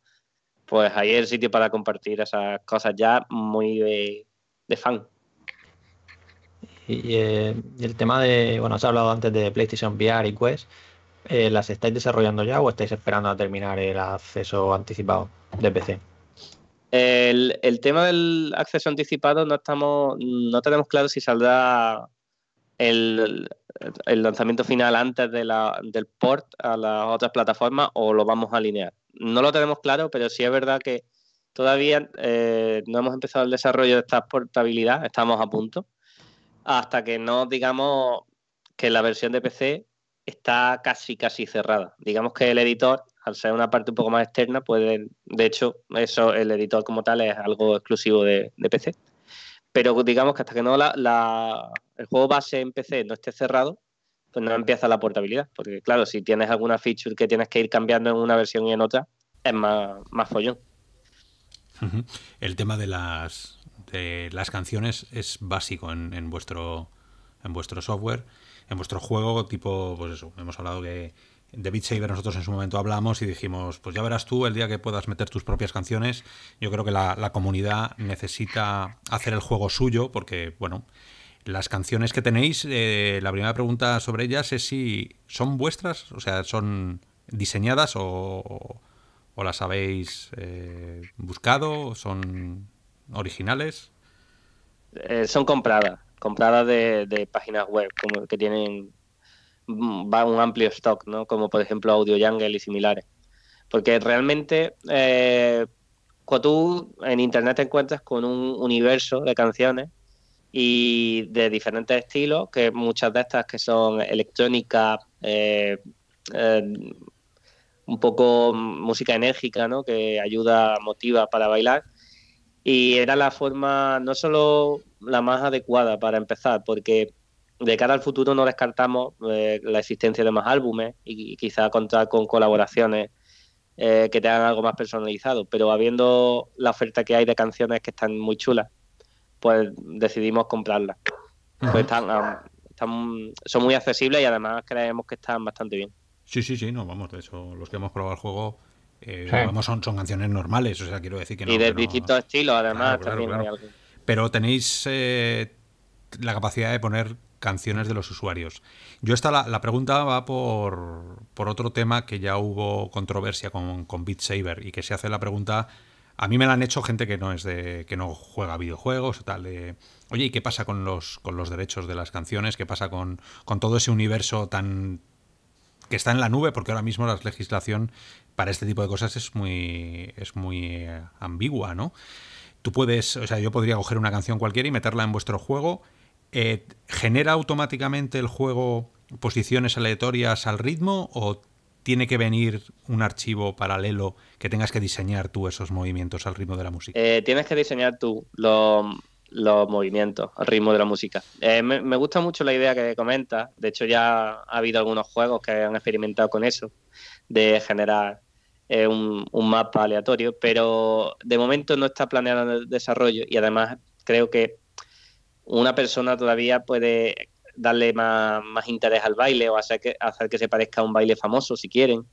[SPEAKER 4] Pues ahí es el sitio para compartir esas cosas ya muy
[SPEAKER 3] de fan. Eh, y, el tema de, bueno, has hablado antes de PlayStation VR y Quest. Eh, ¿Las estáis desarrollando ya o estáis esperando a terminar el acceso anticipado de PC?
[SPEAKER 4] El, el tema del acceso anticipado no estamos, no tenemos claro si saldrá el, lanzamiento final antes de la, del port a las otras plataformas o lo vamos a alinear. No lo tenemos claro, pero sí es verdad que todavía eh, no hemos empezado el desarrollo de esta portabilidad, estamos a punto hasta que no digamos que la versión de PC está casi, casi cerrada. Digamos que el editor, al ser una parte un poco más externa, puede, de hecho, eso, el editor como tal es algo exclusivo de, PC. Pero digamos que hasta que no la, el juego base en PC no esté cerrado, pues no empieza la portabilidad. Porque claro, si tienes alguna feature que tienes que ir cambiando en una versión y en otra,
[SPEAKER 1] es más, más follón. El tema de las eh, las canciones es básico en, vuestro, en vuestro software, en vuestro juego, tipo, pues eso, hemos hablado que de Beat Saber nosotros en su momento hablamos y dijimos, pues ya verás tú el día que puedas meter tus propias canciones, yo creo que la, comunidad necesita hacer el juego suyo porque, bueno, las canciones que tenéis, eh, la primera pregunta sobre ellas es si son vuestras, o sea, son diseñadas o, las habéis buscado eh, buscado, son originales?
[SPEAKER 4] Eh, son compradas, compradas de, páginas web, como que tienen un amplio stock, ¿no? Como por ejemplo Audio Jungle y similares. Porque realmente eh, cuando tú en internet te encuentras con un universo de canciones y de diferentes estilos, que muchas de estas que son electrónica, eh, un poco música enérgica, ¿no? Que ayuda, motiva para bailar y era la forma no solo la más adecuada para empezar, porque de cara al futuro no descartamos eh, la existencia de más álbumes y, quizá contar con colaboraciones eh, que te hagan algo más personalizado, pero habiendo la oferta que hay de canciones que están muy chulas, pues decidimos comprarlas. Pues son muy accesibles y además creemos que están bastante bien.
[SPEAKER 1] Sí, sí, sí, no, vamos, de hecho, los que hemos probado el juego eh, son, son, canciones normales, o sea, quiero decir que no. Y de distintos
[SPEAKER 4] estilos, además,
[SPEAKER 1] Pero tenéis eh, la capacidad de poner canciones de los usuarios. Yo esta la, pregunta va por, otro tema que ya hubo controversia con, con Beat Saber y que se hace la pregunta. A mí me la han hecho gente que no es de. que no juega videojuegos o tal. Oye, ¿y qué pasa con los, con los derechos de las canciones? ¿Qué pasa con, con todo ese universo tan que está en la nube? Porque ahora mismo la legislación para este tipo de cosas es muy, es muy eh, ambigua, ¿no? Tú puedes, o sea, yo podría coger una canción cualquiera y meterla en vuestro juego. Eh, ¿Genera automáticamente el juego posiciones aleatorias al ritmo o tiene que venir un archivo paralelo que tengas que diseñar tú esos movimientos al ritmo de la música?
[SPEAKER 4] Eh, tienes que diseñar tú los movimientos, al ritmo de la música. me, me, gusta mucho la idea que comentas. De hecho, ya ha habido algunos juegos que han experimentado con eso, de generar un, mapa aleatorio, pero de momento no está planeado el desarrollo y además creo que una persona todavía puede darle más, interés al baile o hacer que, hacer que se parezca a un baile famoso si quieren.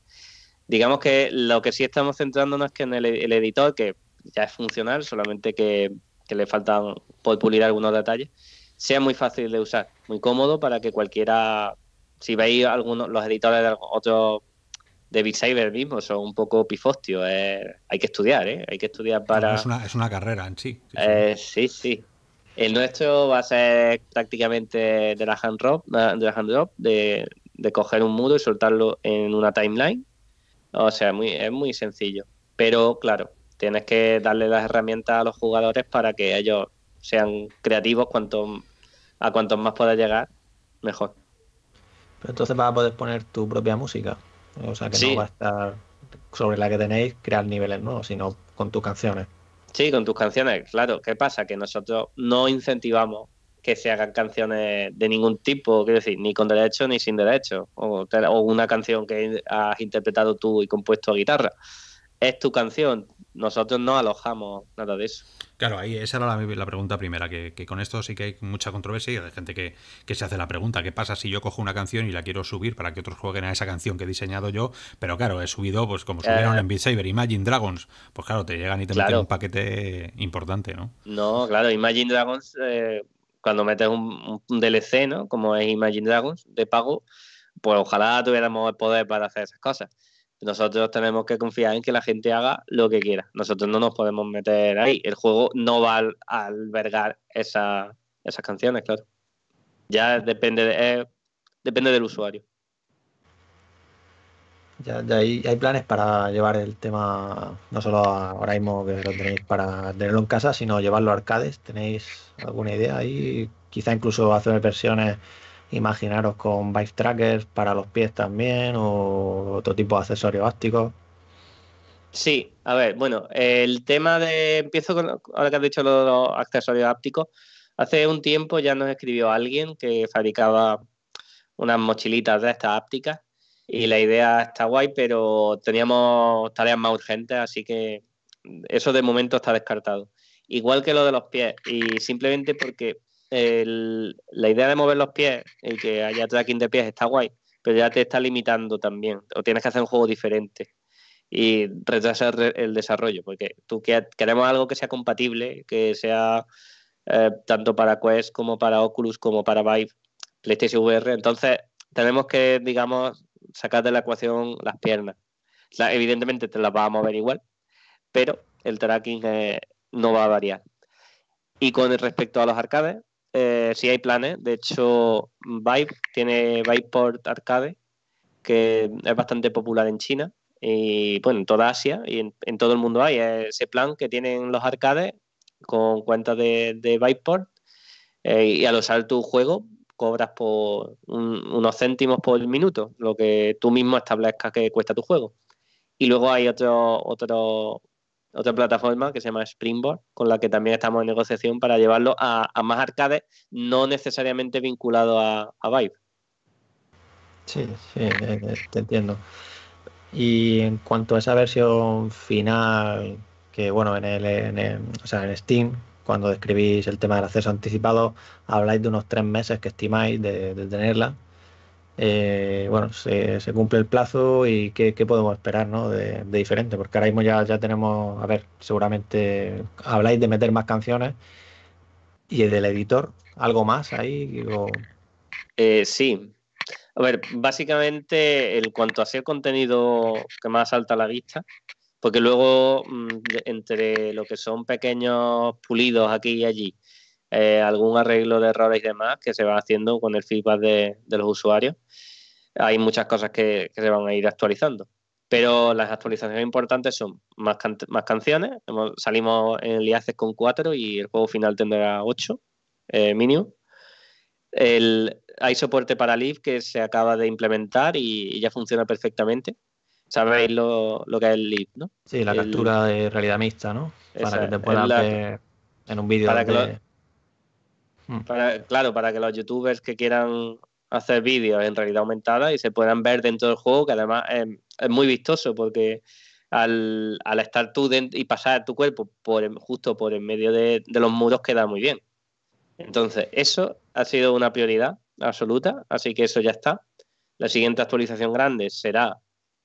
[SPEAKER 4] Digamos que lo que sí estamos centrándonos es que en el, editor, que ya es funcional, solamente que, le faltan por pulir algunos detalles, sea muy fácil de usar, muy cómodo para que cualquiera, si veis algunos los editores de otros de Big mismo son un poco pifostios. Eh, hay que estudiar, ¿eh? Hay que estudiar para... Es
[SPEAKER 1] una, carrera en sí.
[SPEAKER 4] Eh, sí, sí, El nuestro va a ser prácticamente de la hand drop, de, la de, de coger un mudo y soltarlo en una timeline. O sea, muy, es muy sencillo. Pero claro, tienes que darle las herramientas a los jugadores para que ellos sean creativos cuanto, a cuantos más puedas llegar, mejor.
[SPEAKER 3] Pero entonces vas a poder poner tu propia música. O sea que no va a estar sobre la que tenéis crear niveles nuevos, sino con tus canciones.
[SPEAKER 4] Sí, con tus canciones, claro. ¿Qué pasa? Que nosotros no incentivamos que se hagan canciones de ningún tipo, quiero decir, ni con derecho ni sin derecho, o una canción que has interpretado tú y compuesto a guitarra. Es tu canción, nosotros no alojamos nada de eso.
[SPEAKER 1] Claro, ahí esa era la, pregunta primera, que, con esto sí que hay mucha controversia y hay gente que, se hace la pregunta, ¿qué pasa si yo cojo una canción y la quiero subir para que otros jueguen a esa canción que he diseñado yo? Pero claro, he subido, pues como subieron en Beat Imagine Dragons, pues claro, te llegan y te meten un paquete importante, ¿no?
[SPEAKER 4] No, claro, Imagine Dragons, eh, cuando metes un, un, DLC, ¿no? Como es Imagine Dragons de pago, pues ojalá tuviéramos el poder para hacer esas cosas. Nosotros tenemos que confiar en que la gente haga lo que quiera. Nosotros no nos podemos meter ahí. El juego no va a albergar esas canciones, claro. Ya depende, de, eh, depende del usuario.
[SPEAKER 3] Ya, hay, hay, planes para llevar el tema, no solo ahora mismo que lo tenéis para tenerlo en casa, sino llevarlo a arcades. ¿Tenéis alguna idea ahí? Quizá incluso hacer versiones imaginaros con vive trackers para los pies también o otro tipo de accesorios ópticos.
[SPEAKER 4] Sí, a ver, bueno, el tema de. Empiezo con. Ahora que has dicho los, accesorios ópticos. Hace un tiempo ya nos escribió alguien que fabricaba unas mochilitas de estas ápticas y la idea está guay, pero teníamos tareas más urgentes, así que eso de momento está descartado. Igual que lo de los pies, y simplemente porque la idea de mover los pies y que haya tracking de pies está guay, pero ya te está limitando también, o tienes que hacer un juego diferente y retrasar el desarrollo, porque tú queremos algo que sea compatible, que sea eh, tanto para Quest como para Oculus, como para Vive, PlayStation VR, entonces tenemos que, digamos, sacar de la ecuación las piernas. evidentemente te las va a mover igual, pero el tracking eh, no va a variar. Y con respecto a los arcades, eh, sí hay planes. De hecho, Vibe tiene Vibeport Arcade, que es bastante popular en China y bueno, en toda Asia y en, todo el mundo hay ese plan que tienen los arcades con cuenta de, de eh, y al usar tu juego cobras por unos céntimos por minuto, lo que tú mismo establezcas que cuesta tu juego. Y luego hay otros... otro otra plataforma que se llama Springboard, con la que también estamos en negociación para llevarlo a, más arcades, no necesariamente vinculado a, Vibe
[SPEAKER 3] Sí, sí, eh, eh, te entiendo. Y en cuanto a esa versión final, que bueno, en el, en o sea, en Steam, cuando describís el tema del acceso anticipado, habláis de unos tres meses que estimáis de tenerla, eh, bueno, se, cumple el plazo y qué, podemos esperar de, diferente, porque ahora mismo ya, tenemos, a ver, seguramente habláis de meter más canciones y del editor, algo más ahí.
[SPEAKER 4] Eh, sí. A ver, básicamente, en cuanto a el contenido que más salta a la vista, porque luego mm, entre lo que son pequeños pulidos aquí y allí eh, algún arreglo de errores y demás que se va haciendo con el feedback de, los usuarios. Hay muchas cosas que, se van a ir actualizando. Pero las actualizaciones importantes son más, más canciones. salimos en IACES con cuatro y el juego final tendrá ocho eh, mínimo. hay soporte para Live que se acaba de implementar y, ya funciona perfectamente. Sabéis lo, que es el Live, ¿no?
[SPEAKER 3] Sí, la captura de realidad mixta, ¿no? Para que te puedas en un vídeo. Para,
[SPEAKER 4] Mm. claro, para que los youtubers que quieran hacer vídeos en realidad aumentada y se puedan ver dentro del juego, que además es, muy vistoso porque al, estar tú y pasar tu cuerpo por justo por en medio de, los muros queda muy bien. Entonces, eso ha sido una prioridad absoluta, así que eso ya está. La siguiente actualización grande será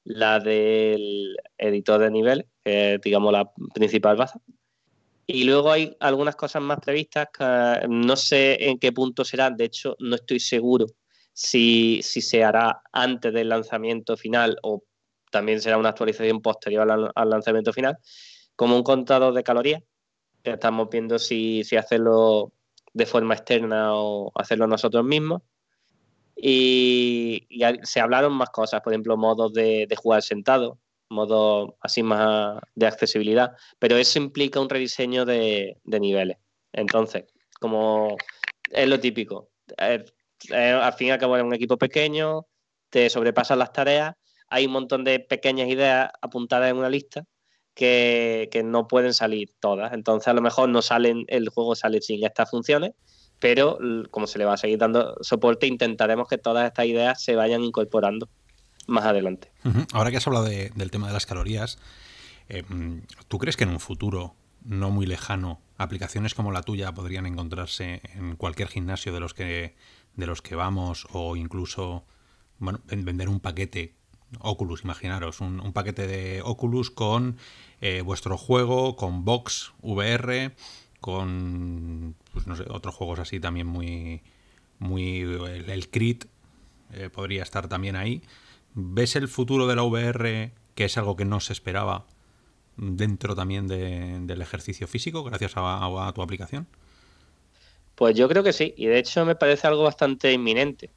[SPEAKER 4] la del editor de nivel, que digamos, la principal base, y luego hay algunas cosas más previstas que eh, no sé en qué punto serán, de hecho no estoy seguro si, se hará antes del lanzamiento final o también será una actualización posterior al, lanzamiento final, como un contador de calorías. estamos viendo si, hacerlo de forma externa o hacerlo nosotros mismos. Y, se hablaron más cosas, por ejemplo, modos de, de jugar sentado, modo así más de accesibilidad, pero eso implica un rediseño de, niveles. Entonces, como es lo típico, al fin y al cabo eres un equipo pequeño, te sobrepasan las tareas, hay un montón de pequeñas ideas apuntadas en una lista que, que, no pueden salir todas. Entonces, a lo mejor no salen, el juego sale sin estas funciones, pero como se le va a seguir dando soporte, intentaremos que todas estas ideas se vayan incorporando más adelante.
[SPEAKER 1] Ahora que has hablado del tema de las calorías, eh, mm, ¿tú crees que en un futuro no muy lejano aplicaciones como la tuya podrían encontrarse en cualquier gimnasio de los que, de los que vamos o incluso bueno, vender un paquete Oculus, imaginaros, un, paquete de Oculus con eh, vuestro juego, con Box VR, con pues, otros juegos así también muy... muy el, Crit eh, podría estar también ahí. ¿Ves el futuro de la VR, que es algo que no se esperaba, dentro también del ejercicio físico, gracias a, tu aplicación?
[SPEAKER 4] Pues yo creo que sí, y de hecho me parece algo bastante inminente.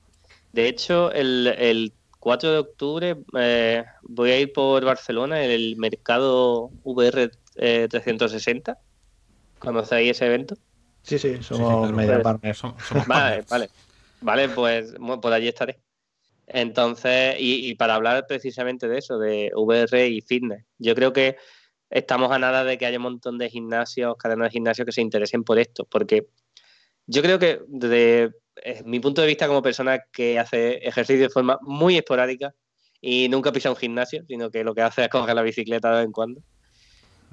[SPEAKER 4] De hecho, el, 4 de octubre eh, voy a ir por Barcelona en el mercado VR 360. Eh, ¿Conocéis ese evento?
[SPEAKER 3] Sí, sí, somos
[SPEAKER 4] vale, vale. Vale, pues, por allí estaré. Entonces, y, para hablar precisamente de eso, de VR y fitness, yo creo que estamos a nada de que haya un montón de gimnasios, cadenas de gimnasios que se interesen por esto, porque yo creo que desde eh, mi punto de vista como persona que hace ejercicio de forma muy esporádica y nunca pisa un gimnasio, sino que lo que hace es coger la bicicleta de vez en cuando.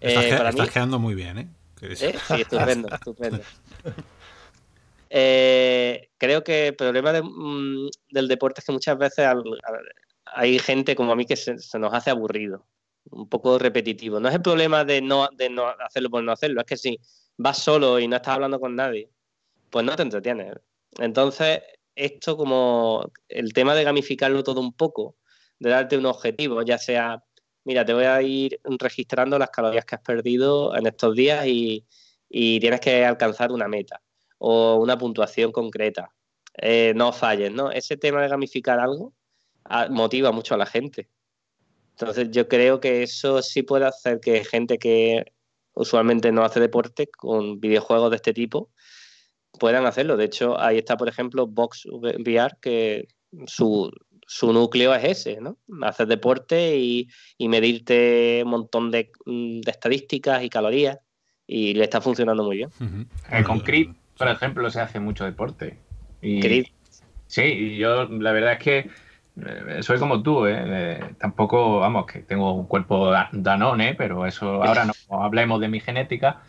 [SPEAKER 1] Estás, eh, quedando muy bien, ¿Eh? ¿Eh? Sí, estupendo, <laughs>
[SPEAKER 4] estupendo. Eh, creo que el problema mm, del deporte es que muchas veces hay gente como a mí que se, nos hace aburrido, un poco repetitivo. No es el problema de no, hacerlo por no hacerlo, es que si vas solo y no estás hablando con nadie, pues no te entretienes. Entonces, esto como el tema de gamificarlo todo un poco, de darte un objetivo, ya sea, mira, te voy a ir registrando las calorías que has perdido en estos días y tienes que alcanzar una meta o una puntuación concreta. Eh, no falles, ¿no? Ese tema de gamificar algo ah, motiva mucho a la gente. Entonces yo creo que eso sí puede hacer que gente que usualmente no hace deporte con videojuegos de este tipo puedan hacerlo. De hecho, ahí está, por ejemplo, Box VR, que su, su núcleo es ese, ¿no? Hacer deporte y, medirte un montón mm, de, estadísticas y calorías y le está funcionando muy bien.
[SPEAKER 2] Eh, con por ejemplo, se hace mucho deporte.
[SPEAKER 4] Y, Sí, yo la verdad es que
[SPEAKER 2] eh, soy como tú, ¿eh? ¿eh? tampoco, vamos, que tengo un cuerpo danón, ¿eh? pero eso ahora no hablemos de mi genética.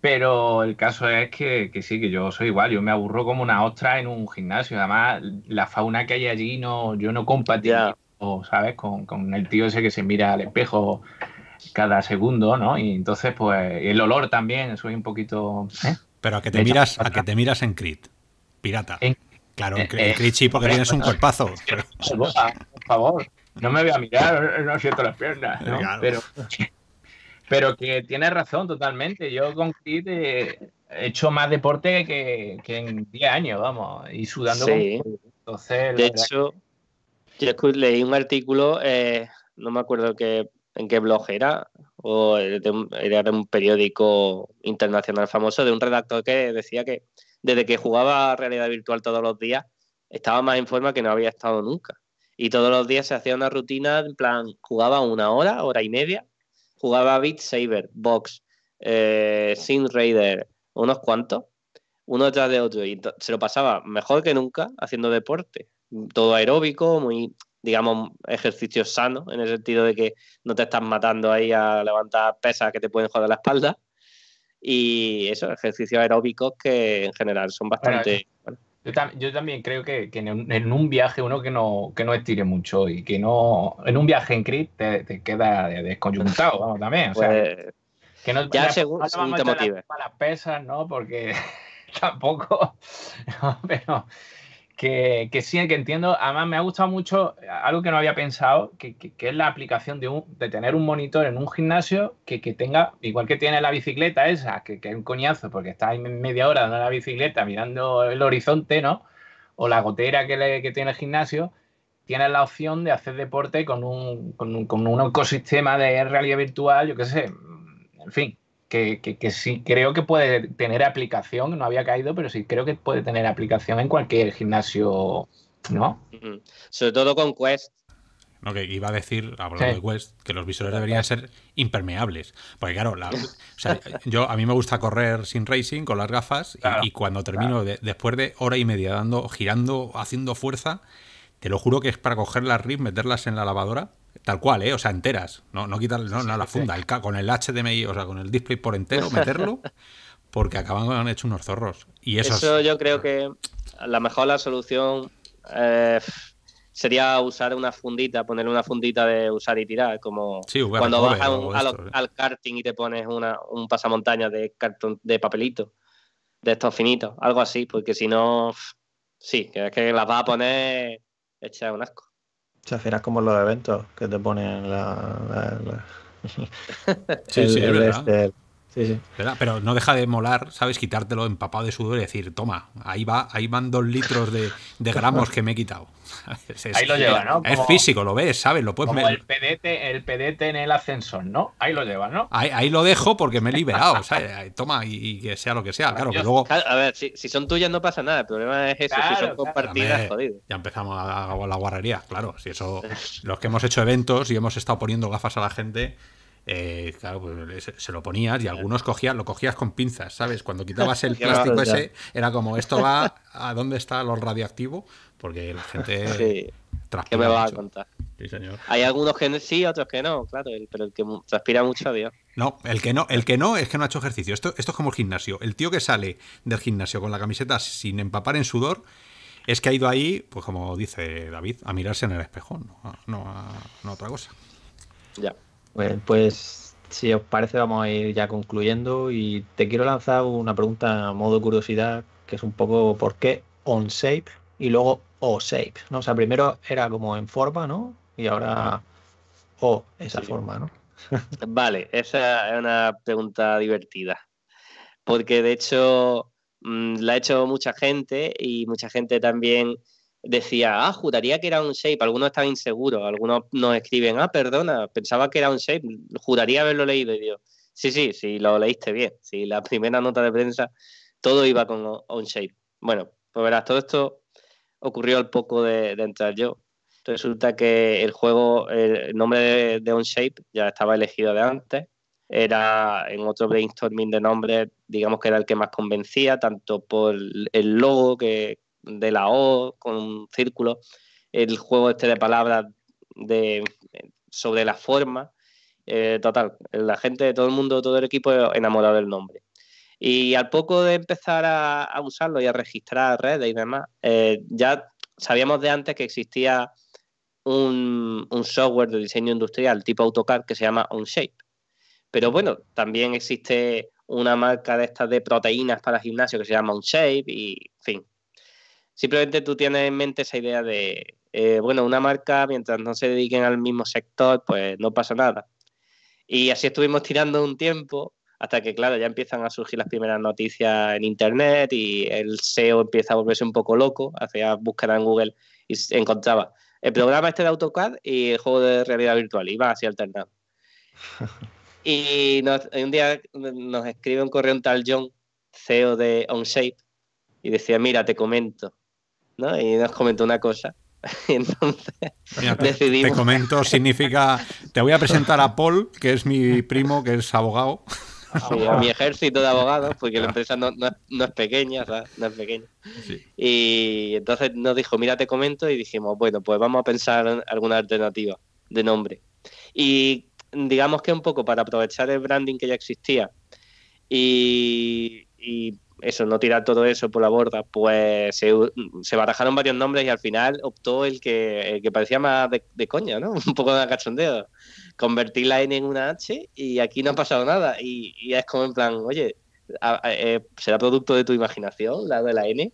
[SPEAKER 2] Pero el caso es que, sí, que yo soy igual, yo me aburro como una ostra en un gimnasio. Además, la fauna que hay allí no, yo no compatibilizo, ¿sabes? Con, el tío ese que se mira al espejo cada segundo, ¿no? Y entonces, pues, el olor también, soy un poquito.
[SPEAKER 1] ¿eh? Pero a que te miras, que te miras en Crit, pirata. Claro, en, eh, Crit eh, sí, porque eh, tienes un cuerpazo.
[SPEAKER 2] Por favor, no me voy a mirar, no siento las piernas. <laughs> Pero, que tienes razón totalmente. Yo con Crit he hecho más deporte que, en 10 años, vamos, y sudando. Entonces, de hecho,
[SPEAKER 4] yo leí un artículo, no me acuerdo qué en qué blog era, o era de un periódico internacional famoso, de un redactor que decía que desde que jugaba realidad virtual todos los días, estaba más en forma que no había estado nunca. Y todos los días se hacía una rutina, en plan, jugaba una hora, hora y media, jugaba Beat Saber, Box, eh, Sin Raider, unos cuantos, uno tras de otro, y se lo pasaba mejor que nunca haciendo deporte, todo aeróbico, muy digamos, ejercicios sanos en el sentido de que no te estás matando ahí a levantar pesas que te pueden joder la espalda. Y eso, ejercicios aeróbicos que en general son bastante...
[SPEAKER 2] yo, también creo que, que en, un, viaje uno que no, que no estire mucho y que no... En un viaje en CRIT te, queda desconjuntado vamos, también. O sea,
[SPEAKER 4] pues, que no, ya según te motive.
[SPEAKER 2] Para las pesas, ¿no? Porque <laughs> tampoco... <laughs> pero que, sí, que entiendo. Además, me ha gustado mucho algo que no había pensado, que, es la aplicación de, tener un monitor en un gimnasio que, tenga, igual que tiene la bicicleta esa, que, es un coñazo, porque está ahí media hora dando la bicicleta mirando el horizonte, ¿no? O la gotera que, tiene el gimnasio, tienes la opción de hacer deporte con un, con con un ecosistema de realidad virtual, yo qué sé, en fin, que, sí creo que puede tener aplicación, no había caído, pero sí creo que puede tener aplicación en cualquier gimnasio, ¿no?
[SPEAKER 1] Sobre todo con Quest. iba a decir, hablando de Quest, que los visores deberían ser impermeables. Porque claro, yo a mí me gusta correr sin racing, con las gafas, y, cuando termino, después de hora y media dando, girando, haciendo fuerza, te lo juro que es para coger las RIP, meterlas en la lavadora Tal cual, ¿eh? O sea, enteras. No, no quitar la funda. con el HDMI, o sea, con el display por entero, meterlo, <laughs> porque acaban han hecho unos zorros. Y eso,
[SPEAKER 4] yo creo que a lo mejor la solución eh, sería usar una fundita, ponerle una fundita de usar y tirar, como cuando vas ¿eh? al, karting y te pones una, un pasamontaña de cartón de papelito, de estos finitos, algo así, porque si no, sí, que las vas a poner hecha un asco
[SPEAKER 3] sea, al final como los eventos que te ponen la, la, la... sí, sí, es verdad. Este, pero
[SPEAKER 1] no deja de molar, ¿sabes? Quitártelo empapado de sudor y decir, toma, ahí va, ahí van dos litros de, gramos que me he quitado. <laughs> ahí lo lleva, ¿no? es físico, lo ves, ¿sabes? Lo puedes como el
[SPEAKER 2] PDT, el en el ascensor, ¿no? Ahí lo lleva, ¿no? Ahí, lo dejo
[SPEAKER 1] porque me he liberado, <laughs> ¿sabes? Toma, y, que sea lo que sea, claro, que luego.
[SPEAKER 2] A ver, si,
[SPEAKER 1] son tuyas no pasa nada, el problema es eso, si son compartidas, jodido. Ya empezamos la guarrería, claro. Si eso, <laughs> los que hemos hecho eventos y hemos estado poniendo gafas a la gente eh, claro, pues eh, se lo ponías y algunos cogías, lo cogías con pinzas, ¿sabes? Cuando quitabas el <laughs> plástico ese, era como, ¿esto va a dónde está lo radioactivo? Porque la gente... Sí. ¿Qué me a
[SPEAKER 4] contar? señor. Hay algunos que sí, otros que no, claro, pero el que transpira mucho, Dios.
[SPEAKER 1] No, el que no, el que no es que no ha hecho ejercicio. Esto, esto es como el gimnasio. El tío que sale del gimnasio con la camiseta sin empapar en sudor es que ha ido ahí, pues como dice David, a mirarse en el espejo, no a otra cosa.
[SPEAKER 3] Ya. Pues, pues si os parece vamos a ir ya concluyendo y te quiero lanzar una pregunta a modo curiosidad que es un poco por qué on-shape y luego o-shape, ¿no? O sea, primero era como en forma, ¿no? Y ahora o esa forma, ¿no? <laughs> vale,
[SPEAKER 4] esa es una pregunta divertida porque de hecho mm, la ha hecho mucha gente y mucha gente también decía, ah, juraría que era un shape. Algunos están inseguros, algunos nos escriben, ah, perdona, pensaba que era un shape, juraría haberlo leído. Y digo, sí, sí, sí, lo leíste bien. si la <laughs> primera nota de prensa, todo iba con un shape. Bueno, pues verás, todo esto ocurrió al poco de, entrar yo. Resulta que el juego, el nombre de, de shape ya estaba elegido de antes. Era en otro brainstorming de nombres, digamos que era el que más convencía, tanto por el logo que, de la O con un círculo, el juego este de palabras de, sobre la forma. Eh, total, la gente, de todo el mundo, todo el equipo enamorado del nombre. Y al poco de empezar a, usarlo y a registrar redes y demás, eh, ya sabíamos de antes que existía un, software de diseño industrial tipo AutoCAD que se llama OnShape. Pero bueno, también existe una marca de estas de proteínas para gimnasio que se llama OnShape y, fin, simplemente tú tienes en mente esa idea de, eh, bueno, una marca, mientras no se dediquen al mismo sector, pues no pasa nada. Y así estuvimos tirando un tiempo hasta que, claro, ya empiezan a surgir las primeras noticias en Internet y el SEO empieza a volverse un poco loco, hacía búsqueda en Google y encontraba el programa este de AutoCAD y el juego de realidad virtual, Y iba así alternado.
[SPEAKER 3] <laughs>
[SPEAKER 4] y un día nos escribe un correo un tal John, CEO de OnShape, y decía, mira, te comento, y nos comentó una cosa. <laughs> entonces
[SPEAKER 1] decidimos... te, comento, significa, te voy a presentar a Paul, que es mi primo, que es abogado. <laughs> mi
[SPEAKER 4] ejército de abogados, porque la empresa no, es pequeña, No es pequeña. Y entonces nos dijo, mira, te comento, y dijimos, bueno, pues vamos a pensar alguna alternativa de nombre. Y digamos que un poco para aprovechar el branding que ya existía y eso, no tirar todo eso por la borda, pues se, barajaron varios nombres y al final optó el que, parecía más de, coña, ¿no? <laughs> Un poco de cachondeo. Convertir la N en una H y aquí no ha pasado nada. Y, es como en plan, oye, eh, ¿será producto de tu imaginación la de la N?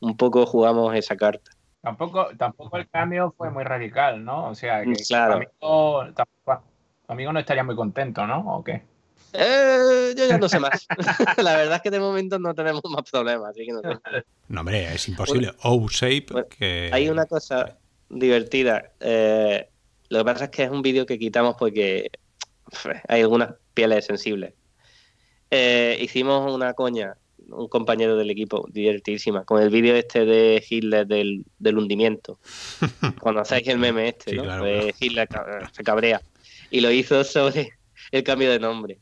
[SPEAKER 4] Un poco jugamos esa carta.
[SPEAKER 2] Tampoco, tampoco el cambio fue muy radical, ¿no? O sea, que tu amigo no estaría muy contento, ¿no? ¿O qué?
[SPEAKER 4] Eh, yo ya no sé más. <laughs> la verdad es que de momento no tenemos más problemas, así no
[SPEAKER 1] No, hombre, es imposible. shape Hay
[SPEAKER 4] una cosa
[SPEAKER 1] divertida.
[SPEAKER 4] Eh, lo que pasa es que es un vídeo que quitamos porque hay algunas pieles sensibles. Eh, hicimos una coña, un compañero del equipo, divertidísima, con el vídeo este de Hitler del, hundimiento. <laughs> Cuando hacéis el meme este, Hitler se cabrea. Y lo hizo sobre el cambio de nombre.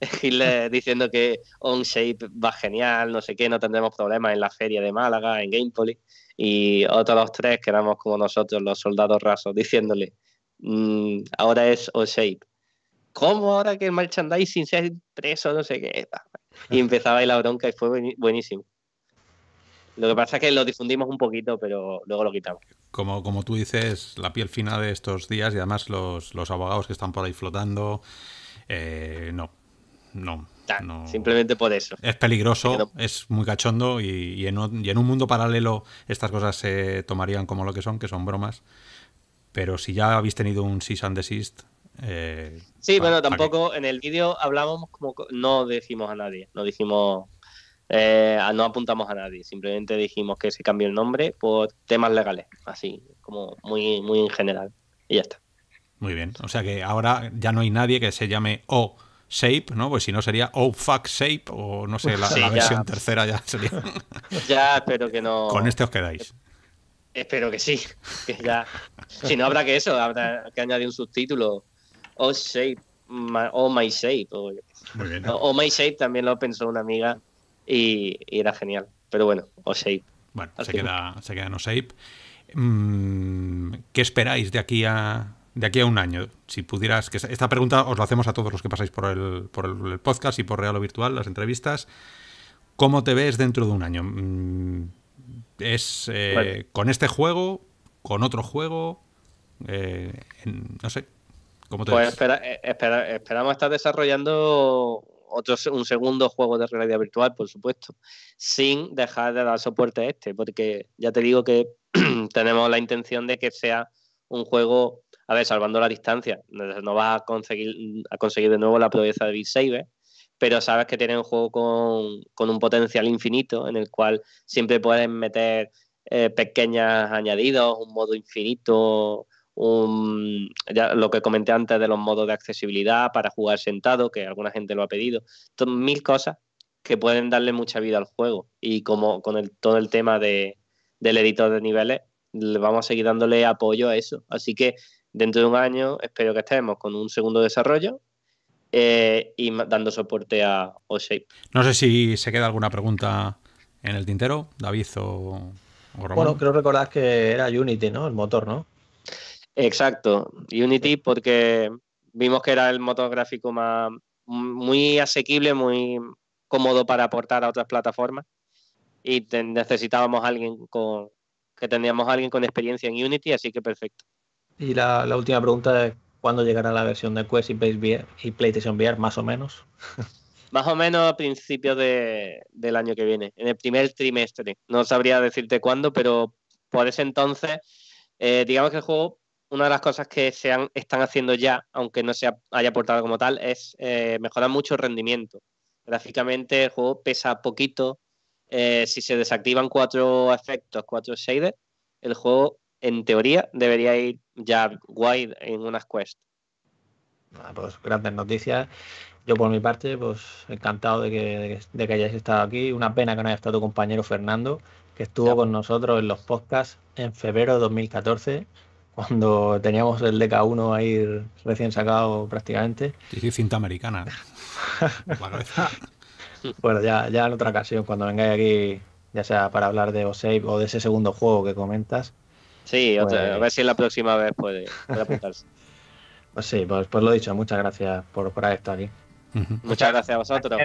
[SPEAKER 4] <laughs> Hitler diciendo que OnShape va genial, no sé qué, no tendremos problemas en la feria de Málaga, en Poly. y otros tres que éramos como nosotros, los soldados rasos, diciéndole, mm, ahora es OnShape. ¿Cómo ahora que el merchandising
[SPEAKER 1] se ha impreso, no sé
[SPEAKER 4] qué? Y empezaba ahí la bronca y fue buenísimo. Lo que pasa es que lo difundimos un poquito, pero luego lo quitamos.
[SPEAKER 1] Como, como tú dices, la piel fina de estos días y además los, abogados que están por ahí flotando, eh, no, no. Simplemente por eso. Es peligroso, es muy cachondo y, en un, mundo paralelo estas cosas se tomarían como lo que son, que son bromas. Pero si ya habéis tenido un cease and desist. Eh,
[SPEAKER 4] sí, bueno, tampoco en el vídeo hablamos como. No decimos a nadie, no dijimos. Eh, no apuntamos a nadie, simplemente dijimos que se cambió el nombre por temas legales, así, como muy, muy en general. Y ya está.
[SPEAKER 1] Muy bien, o sea que ahora ya no hay nadie que se llame O shape, ¿no? Pues si no sería oh fuck shape o no sé, la, versión tercera ya sería. <laughs>
[SPEAKER 4] Ya, espero que no. Con este os quedáis. Espero que sí. ya. Si no habrá que eso, habrá que añadir un subtítulo. Oh shape, oh my shape. O, Muy oh, my shape también lo pensó una amiga y, era genial. Pero bueno, oh shape.
[SPEAKER 1] Bueno, se queda, se queda en oh shape. Mm, ¿Qué esperáis de aquí a, de aquí a un año, si pudieras, que esta pregunta os la hacemos a todos los que pasáis por el, podcast y por real o virtual, las entrevistas, ¿cómo te ves dentro de un año? Mm, ¿Es eh, con este juego, con otro juego? Eh, no sé, ¿cómo te pues ves?
[SPEAKER 4] Eh, esperamos estar desarrollando un segundo juego de realidad virtual, por supuesto, sin dejar de dar soporte a este, porque ya te digo que <clears throat> tenemos la intención de que sea un juego a ver, salvando la distancia, no vas a conseguir, a conseguir de nuevo la proeza de Beat Saber, pero sabes que tienes un juego con, un potencial infinito en el cual siempre puedes meter eh, pequeños añadidos, un modo infinito, un, lo que comenté antes de los modos de accesibilidad para jugar sentado, que alguna gente lo ha pedido, mil cosas que pueden darle mucha vida al juego. Y como con el, todo el tema del editor de niveles, le vamos a seguir dándole apoyo a eso. Así que Dentro de un año espero que estemos con un segundo desarrollo eh,
[SPEAKER 3] y dando soporte a OShape.
[SPEAKER 1] No sé si se queda alguna pregunta en el tintero, David o, o Román. Bueno,
[SPEAKER 3] creo recordar que era Unity, ¿no? El motor, ¿no?
[SPEAKER 4] Exacto, Unity porque vimos que era el motor gráfico más muy asequible, muy cómodo para aportar a otras plataformas y necesitábamos alguien con que teníamos alguien con experiencia en Unity, así que perfecto.
[SPEAKER 3] Y la, última pregunta es, ¿cuándo llegará la versión de Quest y, y PlayStation VR, más o menos?
[SPEAKER 4] <laughs> más o menos a principios de, del año que viene, en el primer trimestre. No sabría decirte cuándo, pero por ese entonces, eh, digamos que el juego, una de las cosas que se están haciendo ya, aunque no se haya aportado como tal, es eh, mejorar mucho el rendimiento. Gráficamente el juego pesa poquito. Eh, si se desactivan cuatro efectos, cuatro shaders, el juego en teoría, debería ir
[SPEAKER 3] ya wide en unas quests. Ah, pues grandes noticias. Yo por mi parte, pues encantado de que, de que, hayáis estado aquí. Una pena que no haya estado tu compañero Fernando, que estuvo con nosotros en los podcasts en febrero de 2014, cuando teníamos el DK1 ahí recién sacado prácticamente. Sí, cinta americana. <laughs> bueno, ya, ya en otra ocasión, cuando vengáis aquí, ya sea para hablar de Osave o de ese segundo juego que comentas,
[SPEAKER 4] Sí, a ver pues si la próxima vez
[SPEAKER 3] puede, apuntarse. <laughs> pues sí, pues, pues, lo dicho, muchas gracias por, por haber aquí.
[SPEAKER 2] Muchas gracias a vosotros.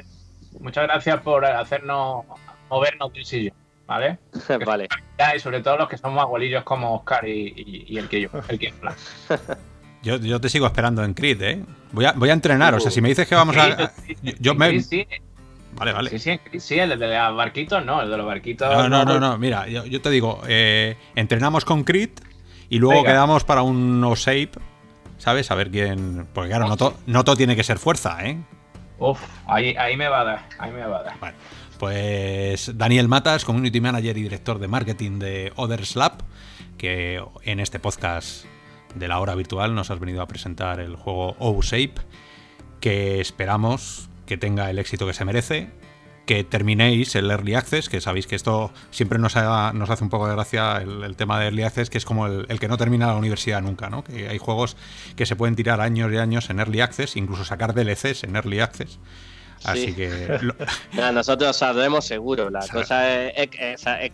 [SPEAKER 2] muchas gracias por hacernos movernos del sillón, ¿vale? <laughs> Y sobre todo los que somos abuelillos como Oscar y, el que yo, el que <laughs>
[SPEAKER 1] yo, yo, te sigo esperando en Crit, ¿eh? Voy a, voy a entrenar, o sea, uh. si me dices que vamos a... Yo, me... Vale, vale.
[SPEAKER 2] Sí, el de los barquitos, no, el de los barquitos. No, no, no,
[SPEAKER 1] mira, yo, te digo, eh, entrenamos con Crit y luego quedamos para un O'Shape, ¿sabes? A ver quién. Porque claro, no, todo tiene que ser fuerza, ¿eh?
[SPEAKER 2] Uf, ahí, me va a dar, ahí me va a dar. Vale.
[SPEAKER 1] Pues Daniel Matas, Community Manager y Director de Marketing de Other Lab, que en este podcast de la hora virtual nos has venido a presentar el juego o que esperamos que tenga el éxito que se merece, que terminéis el Early Access, que sabéis que esto siempre nos, hace un poco de gracia el, tema de Early Access, que es como el, que no termina la universidad nunca, ¿no? Que hay juegos que se pueden tirar años y años en Early Access, incluso sacar DLCs en Early Access. Así que.
[SPEAKER 4] <laughs> nosotros sabremos seguro. La cosa es,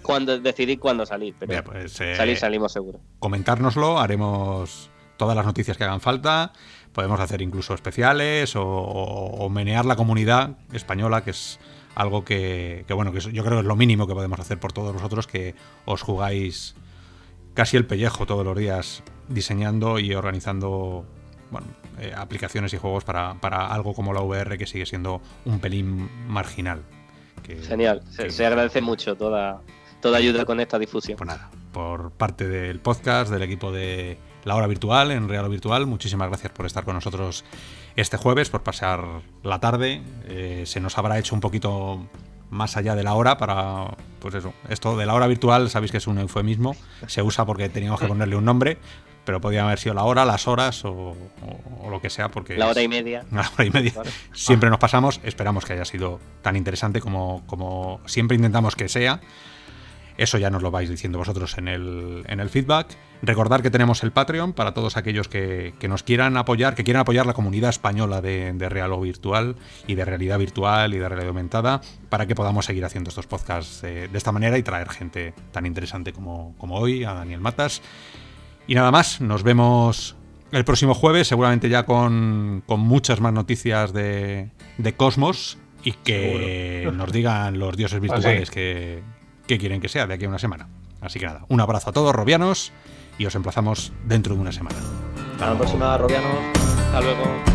[SPEAKER 4] cuando decidir cuándo salir. Pero pues, salir eh, salimos seguro.
[SPEAKER 1] Comentárnoslo, haremos todas las noticias que hagan falta podemos hacer incluso especiales o, menear la comunidad española, que es algo que, bueno, que yo creo que es lo mínimo que podemos hacer por todos vosotros que os jugáis casi el pellejo todos los días diseñando y organizando eh, aplicaciones y juegos para, algo como la VR que sigue siendo un pelín marginal.
[SPEAKER 4] Genial, se, agradece mucho toda, toda ayuda con esta difusión. Pues nada,
[SPEAKER 1] por parte del podcast, del equipo de la hora virtual en Real o Virtual. Muchísimas gracias por estar con nosotros este jueves, por pasar la tarde. Eh, se nos habrá hecho un poquito más allá de la hora para, pues eso, esto de la hora virtual, sabéis que es un eufemismo, se usa porque teníamos que ponerle un nombre, pero podía haber sido la hora, las horas o, lo que sea, porque... La hora y media. <laughs> La hora y media. Siempre nos pasamos, esperamos que haya sido tan interesante como, como siempre intentamos que sea. Eso ya nos lo vais diciendo vosotros en el, feedback. Recordar que tenemos el Patreon para todos aquellos que, nos quieran apoyar, que quieran apoyar la comunidad española de, real o virtual y de realidad virtual y de realidad aumentada para que podamos seguir haciendo estos podcasts eh, de esta manera y traer gente tan interesante como, como hoy, a Daniel Matas. Y nada más, nos vemos el próximo jueves, seguramente ya con, muchas más noticias de, Cosmos y que nos digan los dioses pues virtuales que, quieren que sea de aquí a una semana. Así que nada, un abrazo a todos, robianos, y os emplazamos dentro de una semana.
[SPEAKER 3] Hasta, la próxima, robianos. Hasta luego.